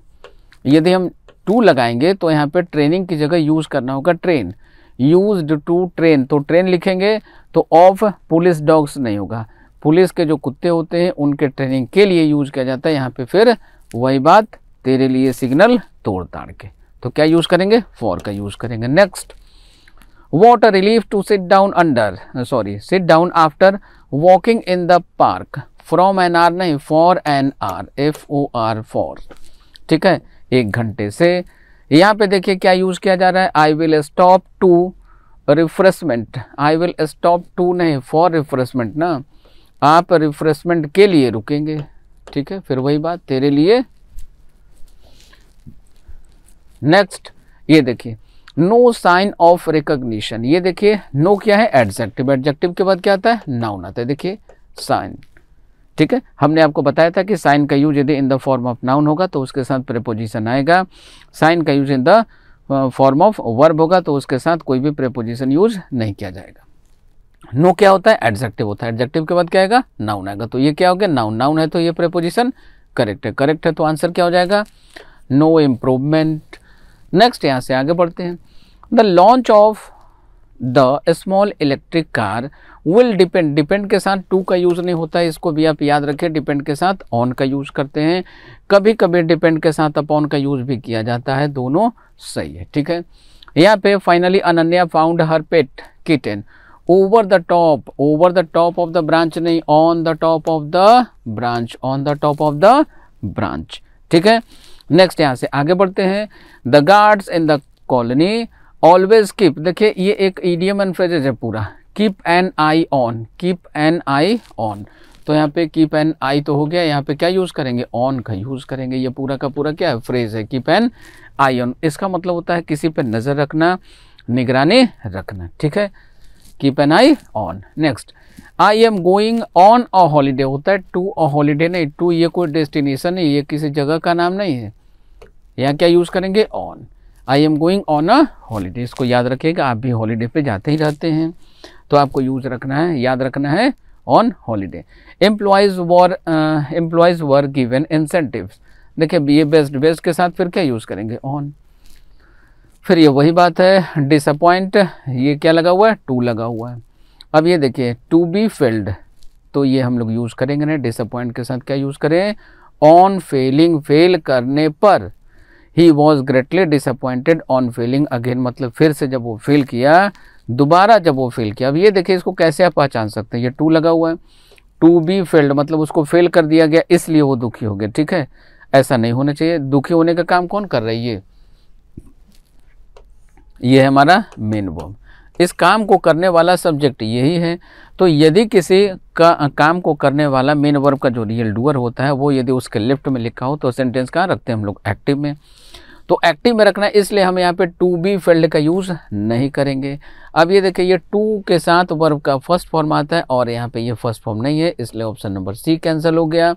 यदि हम टू लगाएंगे तो यहाँ पे ट्रेनिंग की जगह यूज़ करना होगा ट्रेन यूज टू ट्रेन तो ट्रेन लिखेंगे तो ऑफ पुलिस डॉग्स नहीं होगा पुलिस के जो कुत्ते होते हैं उनके ट्रेनिंग के लिए यूज किया जाता है यहाँ पे फिर वही बात तेरे लिए सिग्नल तोड़ ताड़ के तो क्या यूज करेंगे फॉर का यूज करेंगे next what a relief to sit down under sorry sit down after walking in the park from N R नहीं for N R F O R for ठीक है एक घंटे से यहाँ पे देखिए क्या यूज किया जा रहा है I will stop to refreshment I will stop to नहीं फॉर रिफ्रेशमेंट ना आप रिफ्रेशमेंट के लिए रुकेंगे ठीक है फिर वही बात तेरे लिए नेक्स्ट ये देखिए नो साइन ऑफ रिकोगशन ये देखिए नो क्या है एडजेक्टिव एडजेक्टिव के बाद क्या आता है नाउन आता है देखिए साइन ठीक है हमने आपको बताया था कि साइन का यूज यदि in the form of noun होगा तो उसके साथ प्रेपोजिशन आएगा साइन का use in the form of verb होगा तो उसके साथ कोई भी प्रेपोजिशन यूज नहीं किया जाएगा नो क्या होता है एडजेक्टिव होता है एडजेक्टिव के बाद क्या आएगा नाउन आएगा तो ये क्या हो गया नाउन नाउन है तो ये प्रेपोजिशन करेक्ट है करेक्ट है तो आंसर क्या हो जाएगा नो इम्प्रूवमेंट नेक्स्ट यहाँ से आगे बढ़ते हैं the launch of the small electric car will depend depend के साथ टू का यूज़ नहीं होता है इसको भी आप याद रखें डिपेंड के साथ ऑन का यूज़ करते हैं कभी कभी डिपेंड के साथ अपॉन का यूज़ भी किया जाता है दोनों सही है ठीक है यहाँ पे finally Ananya found her pet kitten over the top over the top of the branch नहीं on the top of the branch on the top of the branch ठीक है नेक्स्ट यहाँ से आगे बढ़ते हैं the guards in the colony always keep देखिए ये एक ईडीएम एंड फ्रेजेज है पूरा keep an eye on keep an eye on तो यहाँ पे कीप एन आई तो हो गया यहाँ पे क्या यूज़ करेंगे ऑन का यूज़ करेंगे ये पूरा का पूरा क्या है फ्रेज है कीप एन आई ऑन इसका मतलब होता है किसी पे नज़र रखना निगरानी रखना ठीक है keep an eye on next I am going on a holiday होता है टू अ हॉलीडे नहीं टू ये कोई डेस्टिनेशन नहीं ये किसी जगह का नाम नहीं है यहाँ क्या यूज़ करेंगे on I am going on a holiday इसको याद रखिएगा आप भी हॉलीडे पे जाते ही रहते हैं तो आपको यूज़ रखना है याद रखना है on holiday employees were employees were given incentive देखिए ये बेस्ट बेस्ट के साथ फिर क्या यूज़ करेंगे ऑन फिर ये वही बात है डिसअपॉइंट ये क्या लगा हुआ है टू लगा हुआ है अब ये देखिए टू बी फेल्ड तो ये हम लोग यूज़ करेंगे ना डिसअपॉइंट के साथ क्या यूज़ करें ऑन फेलिंग फेल करने पर he was greatly disappointed on failing again मतलब फिर से जब वो फेल किया दोबारा जब वो फेल किया अब ये देखिए इसको कैसे आप पहचान सकते हैं ये टू लगा हुआ है टू बी फेल्ड मतलब उसको फेल कर दिया गया इसलिए वो दुखी हो गया ठीक है ऐसा नहीं होना चाहिए दुखी होने का काम कौन कर रही है ये है हमारा मेन वर्ब इस काम को करने वाला सब्जेक्ट यही है तो यदि किसी का काम को करने वाला मेन वर्ब का जो रियल डूअर होता है वो यदि उसके लेफ्ट में लिखा हो तो सेंटेंस कहाँ रखते हैं हम लोग एक्टिव में तो एक्टिव में रखना है इसलिए हम यहाँ पे टू बी फील्ड का यूज़ नहीं करेंगे अब ये देखिए ये टू के साथ वर्ब का फर्स्ट फॉर्म आता है और यहाँ पे ये फर्स्ट फॉर्म नहीं है इसलिए ऑप्शन नंबर सी कैंसिल हो गया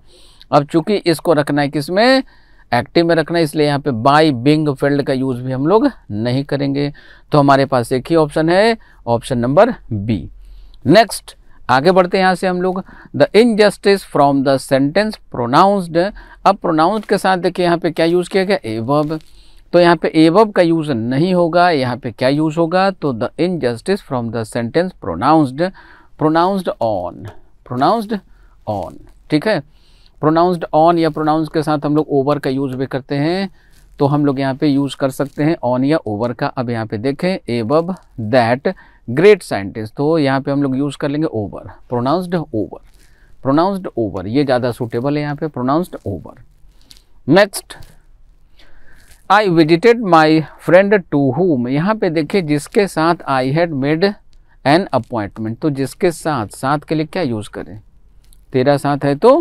अब चूंकि इसको रखना है किसमें एक्टिव में रखना है इसलिए यहाँ पे बाई बिंग फील्ड का यूज़ भी हम लोग नहीं करेंगे तो हमारे पास एक ही ऑप्शन है ऑप्शन नंबर बी नेक्स्ट आगे बढ़ते हैं यहाँ से हम लोग the injustice from the sentence pronounced अब प्रोनाउंस के साथ देखिए यहाँ पे क्या यूज़ किया गया एवब तो यहाँ पे एवब का यूज़ नहीं होगा यहाँ पे क्या यूज़ होगा तो the injustice from the sentence pronounced pronounced on pronounced on ठीक है प्रोनाउंसड ऑन या प्रोनाउंस के साथ हम लोग ओवर का यूज़ भी करते हैं तो हम लोग यहाँ पे यूज़ कर सकते हैं ऑन या ओवर का अब यहाँ पे देखें एबब दैट ग्रेट साइंटिस्ट तो यहाँ पे हम लोग यूज़ कर लेंगे over pronounced over pronounced over ये ज़्यादा सूटेबल है यहाँ पे pronounced over next I visited my friend to whom यहाँ पे देखिए जिसके साथ I had made an appointment तो जिसके साथ साथ के लिए क्या यूज़ करें तेरा साथ है तो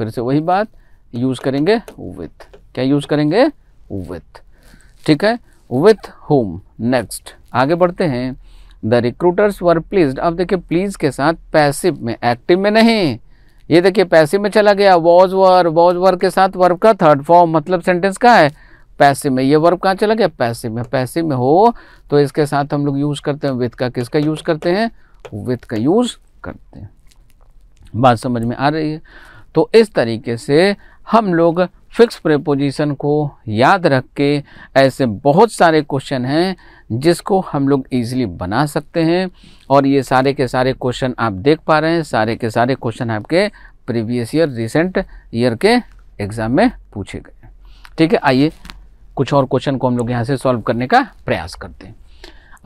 फिर से वही बात यूज़ करेंगे विथ क्या यूज़ करेंगे विथ ठीक है विथ होम नेक्स्ट आगे बढ़ते हैं द रिक्रूटर्स वर प्लीज अब देखिए प्लीज के साथ पैसिव में एक्टिव में नहीं ये देखिए पैसिव में चला गया वॉज वर वॉज वर के साथ वर्ब का थर्ड फॉर्म मतलब सेंटेंस का है पैसिव में ये वर्ब कहाँ चला गया पैसिव में पैसिव में हो तो इसके साथ हम लोग यूज़ करते हैं विथ का किसका यूज़ करते हैं विथ का यूज़ करते हैं बात समझ में आ रही है तो इस तरीके से हम लोग फिक्स प्रपोजिशन को याद रख के ऐसे बहुत सारे क्वेश्चन हैं जिसको हम लोग ईजिली बना सकते हैं और ये सारे के सारे क्वेश्चन आप देख पा रहे हैं सारे के सारे क्वेश्चन आपके प्रीवियस ईयर रिसेंट ईयर के एग्ज़ाम में पूछे गए ठीक है आइए कुछ और क्वेश्चन को हम लोग यहाँ से सॉल्व करने का प्रयास करते हैं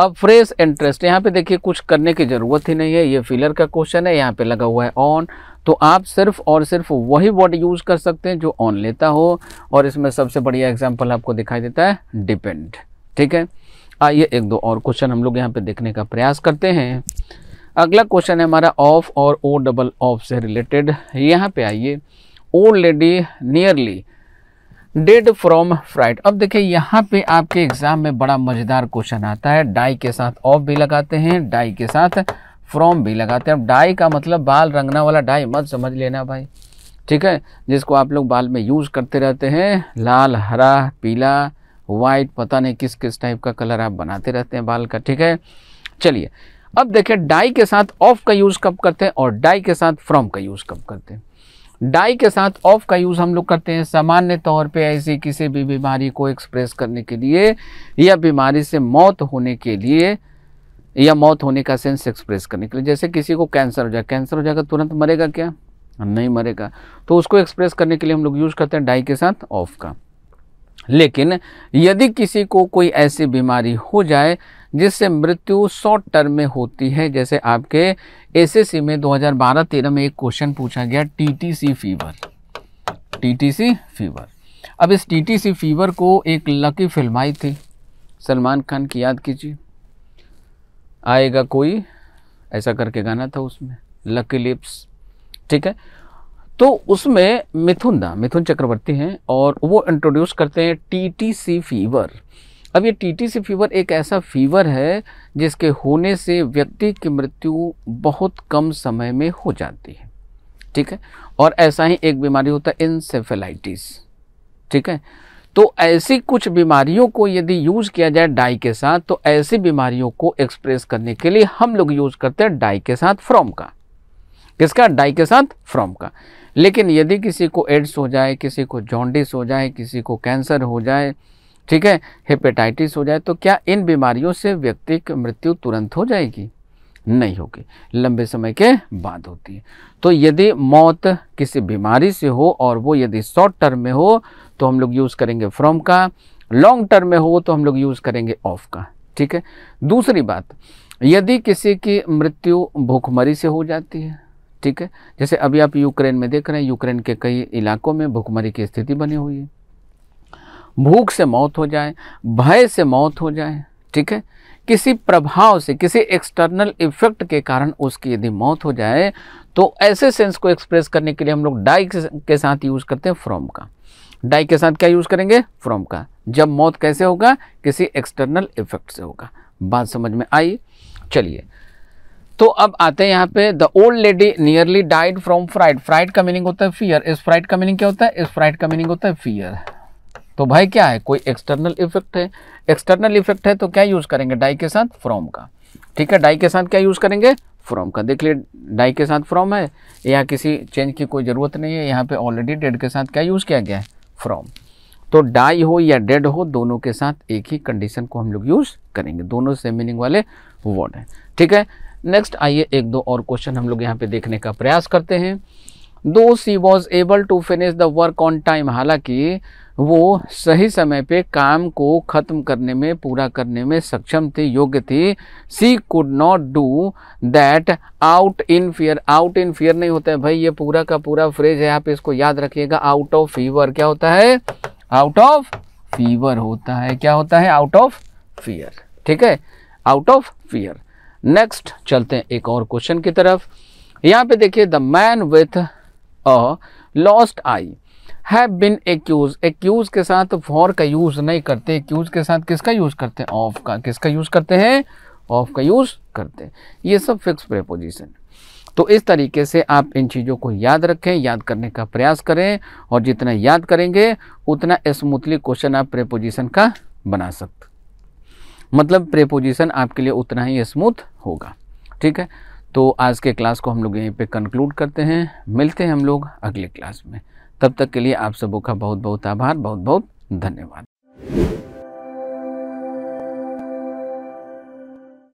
अब फ्रेश इंटरेस्ट यहाँ पे देखिए कुछ करने की ज़रूरत ही नहीं है ये फिलर का क्वेश्चन है यहाँ पे लगा हुआ है ऑन तो आप सिर्फ और सिर्फ वही वर्ड यूज़ कर सकते हैं जो ऑन लेता हो और इसमें सबसे बढ़िया एग्जाम्पल आपको दिखाई देता है डिपेंड ठीक है आइए एक दो और क्वेश्चन हम लोग यहाँ पे देखने का प्रयास करते हैं अगला क्वेश्चन है हमारा ऑफ और ओ डबल ऑफ से रिलेटेड यहाँ पे आइए old lady nearly dead from fright अब देखिए यहाँ पे आपके एग्जाम में बड़ा मज़ेदार क्वेश्चन आता है डाई के साथ ऑफ भी लगाते हैं डाई के साथ फ्रॉम भी लगाते हैं अब डाई का मतलब बाल रंगना वाला डाई मत समझ लेना भाई ठीक है जिसको आप लोग बाल में यूज़ करते रहते हैं लाल हरा पीला वाइट पता नहीं किस किस टाइप का कलर आप बनाते रहते हैं बाल का ठीक है चलिए अब देखिए डाई के साथ ऑफ का यूज़ कब करते हैं और डाई के साथ फ्रॉम का यूज़ कब करते हैं डाई के साथ ऑफ का यूज़ हम लोग करते हैं सामान्य तौर पे ऐसी किसी भी बीमारी को एक्सप्रेस करने के लिए या बीमारी से मौत होने के लिए या मौत होने का सेंस एक्सप्रेस करने के लिए जैसे किसी को कैंसर हो जाए कैंसर हो जाएगा तुरंत मरेगा क्या नहीं मरेगा तो उसको एक्सप्रेस करने के लिए हम लोग यूज़ करते हैं डाई के साथ ऑफ का लेकिन यदि किसी को कोई ऐसी बीमारी हो जाए जिससे मृत्यु शॉर्ट टर्म में होती है जैसे आपके एसएससी में 2012-13 में एक क्वेश्चन पूछा गया टीटीसी फीवर टीटीसी फीवर अब इस टीटीसी फीवर को एक लकी फिल्माई थी सलमान खान की याद कीजिए आएगा कोई ऐसा करके गाना था उसमें लकी लिप्स ठीक है तो उसमें मिथुन दा मिथुन चक्रवर्ती हैं और वो इंट्रोड्यूस करते हैं टीटीसी फीवर अब ये टीटीसी फीवर एक ऐसा फीवर है जिसके होने से व्यक्ति की मृत्यु बहुत कम समय में हो जाती है ठीक है और ऐसा ही एक बीमारी होता है इंसेफेलाइटिस ठीक है तो ऐसी कुछ बीमारियों को यदि यूज़ किया जाए डाई के साथ तो ऐसी बीमारियों को एक्सप्रेस करने के लिए हम लोग यूज़ करते हैं डाई के साथ फ्रॉम का किसका डाई के साथ फ्रॉम का लेकिन यदि किसी को एड्स हो जाए किसी को जॉन्डिस हो जाए किसी को कैंसर हो जाए ठीक है हेपेटाइटिस हो जाए तो क्या इन बीमारियों से व्यक्ति की मृत्यु तुरंत हो जाएगी नहीं होगी लंबे समय के बाद होती है तो यदि मौत किसी बीमारी से हो और वो यदि शॉर्ट टर्म में हो तो हम लोग यूज़ करेंगे फ्रॉम का लॉन्ग टर्म में हो तो हम लोग यूज़ करेंगे ऑफ का ठीक है दूसरी बात यदि किसी की मृत्यु भूखमरी से हो जाती है ठीक है जैसे अभी आप यूक्रेन में देख रहे हैं यूक्रेन के कई इलाकों में भूखमरी की स्थिति बनी हुई है भूख से मौत हो जाए भय से मौत हो जाए ठीक है किसी प्रभाव से किसी एक्सटर्नल इफेक्ट के कारण उसकी यदि मौत हो जाए तो ऐसे सेंस को एक्सप्रेस करने के लिए हम लोग डाई के साथ यूज़ करते हैं फ्रॉम का डाई के साथ क्या यूज करेंगे फ्रॉम का जब मौत कैसे होगा किसी एक्सटर्नल इफेक्ट से होगा बात समझ में आई चलिए तो अब आते हैं यहाँ पे the old lady nearly died from fright fright का मीनिंग होता है फियर इस फ्राइड का मीनिंग क्या होता है इस फ्राइड का मीनिंग होता है फियर तो भाई क्या है कोई एक्सटर्नल इफेक्ट है एक्सटर्नल इफेक्ट है तो क्या यूज करेंगे डाई के साथ फ्रॉम का ठीक है डाई के साथ क्या यूज करेंगे फ्रॉम का देख लीजिए डाई के साथ फ्रॉम है यहाँ किसी चेंज की कोई ज़रूरत नहीं है यहाँ पे ऑलरेडी डेड के साथ क्या यूज़ किया गया है फ्रॉम तो डाई हो या डेड हो दोनों के साथ एक ही कंडीशन को हम लोग यूज करेंगे दोनों से मीनिंग वाले वर्ड हैं ठीक है नेक्स्ट आइए एक दो और क्वेश्चन हम लोग यहाँ पे देखने का प्रयास करते हैं though she was able to finish the work on time हालांकि वो सही समय पे काम को ख़त्म करने में पूरा करने में सक्षम थी योग्य थी she could not do that out in fear out in fear नहीं होता है भाई ये पूरा का पूरा फ्रेज है आप इसको याद रखिएगा आउट ऑफ फीवर क्या होता है आउट ऑफ फीवर होता है क्या होता है आउट ऑफ फियर ठीक है आउट ऑफ फियर नेक्स्ट चलते हैं एक और क्वेश्चन की तरफ यहाँ पे देखिए the man with a lost I have been accuse accuse के साथ फॉर का यूज़ नहीं करते एक्यूज के साथ किसका यूज़ करते हैं ऑफ का किसका यूज़ करते हैं ऑफ का यूज़ करते हैं ये सब फिक्स प्रेपोजिशन तो इस तरीके से आप इन चीज़ों को याद रखें याद करने का प्रयास करें और जितना याद करेंगे उतना स्मूथली क्वेश्चन आप प्रेपोजिशन का बना सकते मतलब प्रेपोजिशन आपके लिए उतना ही स्मूथ होगा ठीक है तो आज के क्लास को हम लोग यहीं पे कंक्लूड करते हैं मिलते हैं हम लोग अगले क्लास में तब तक के लिए आप सबों का बहुत बहुत आभार बहुत बहुत धन्यवाद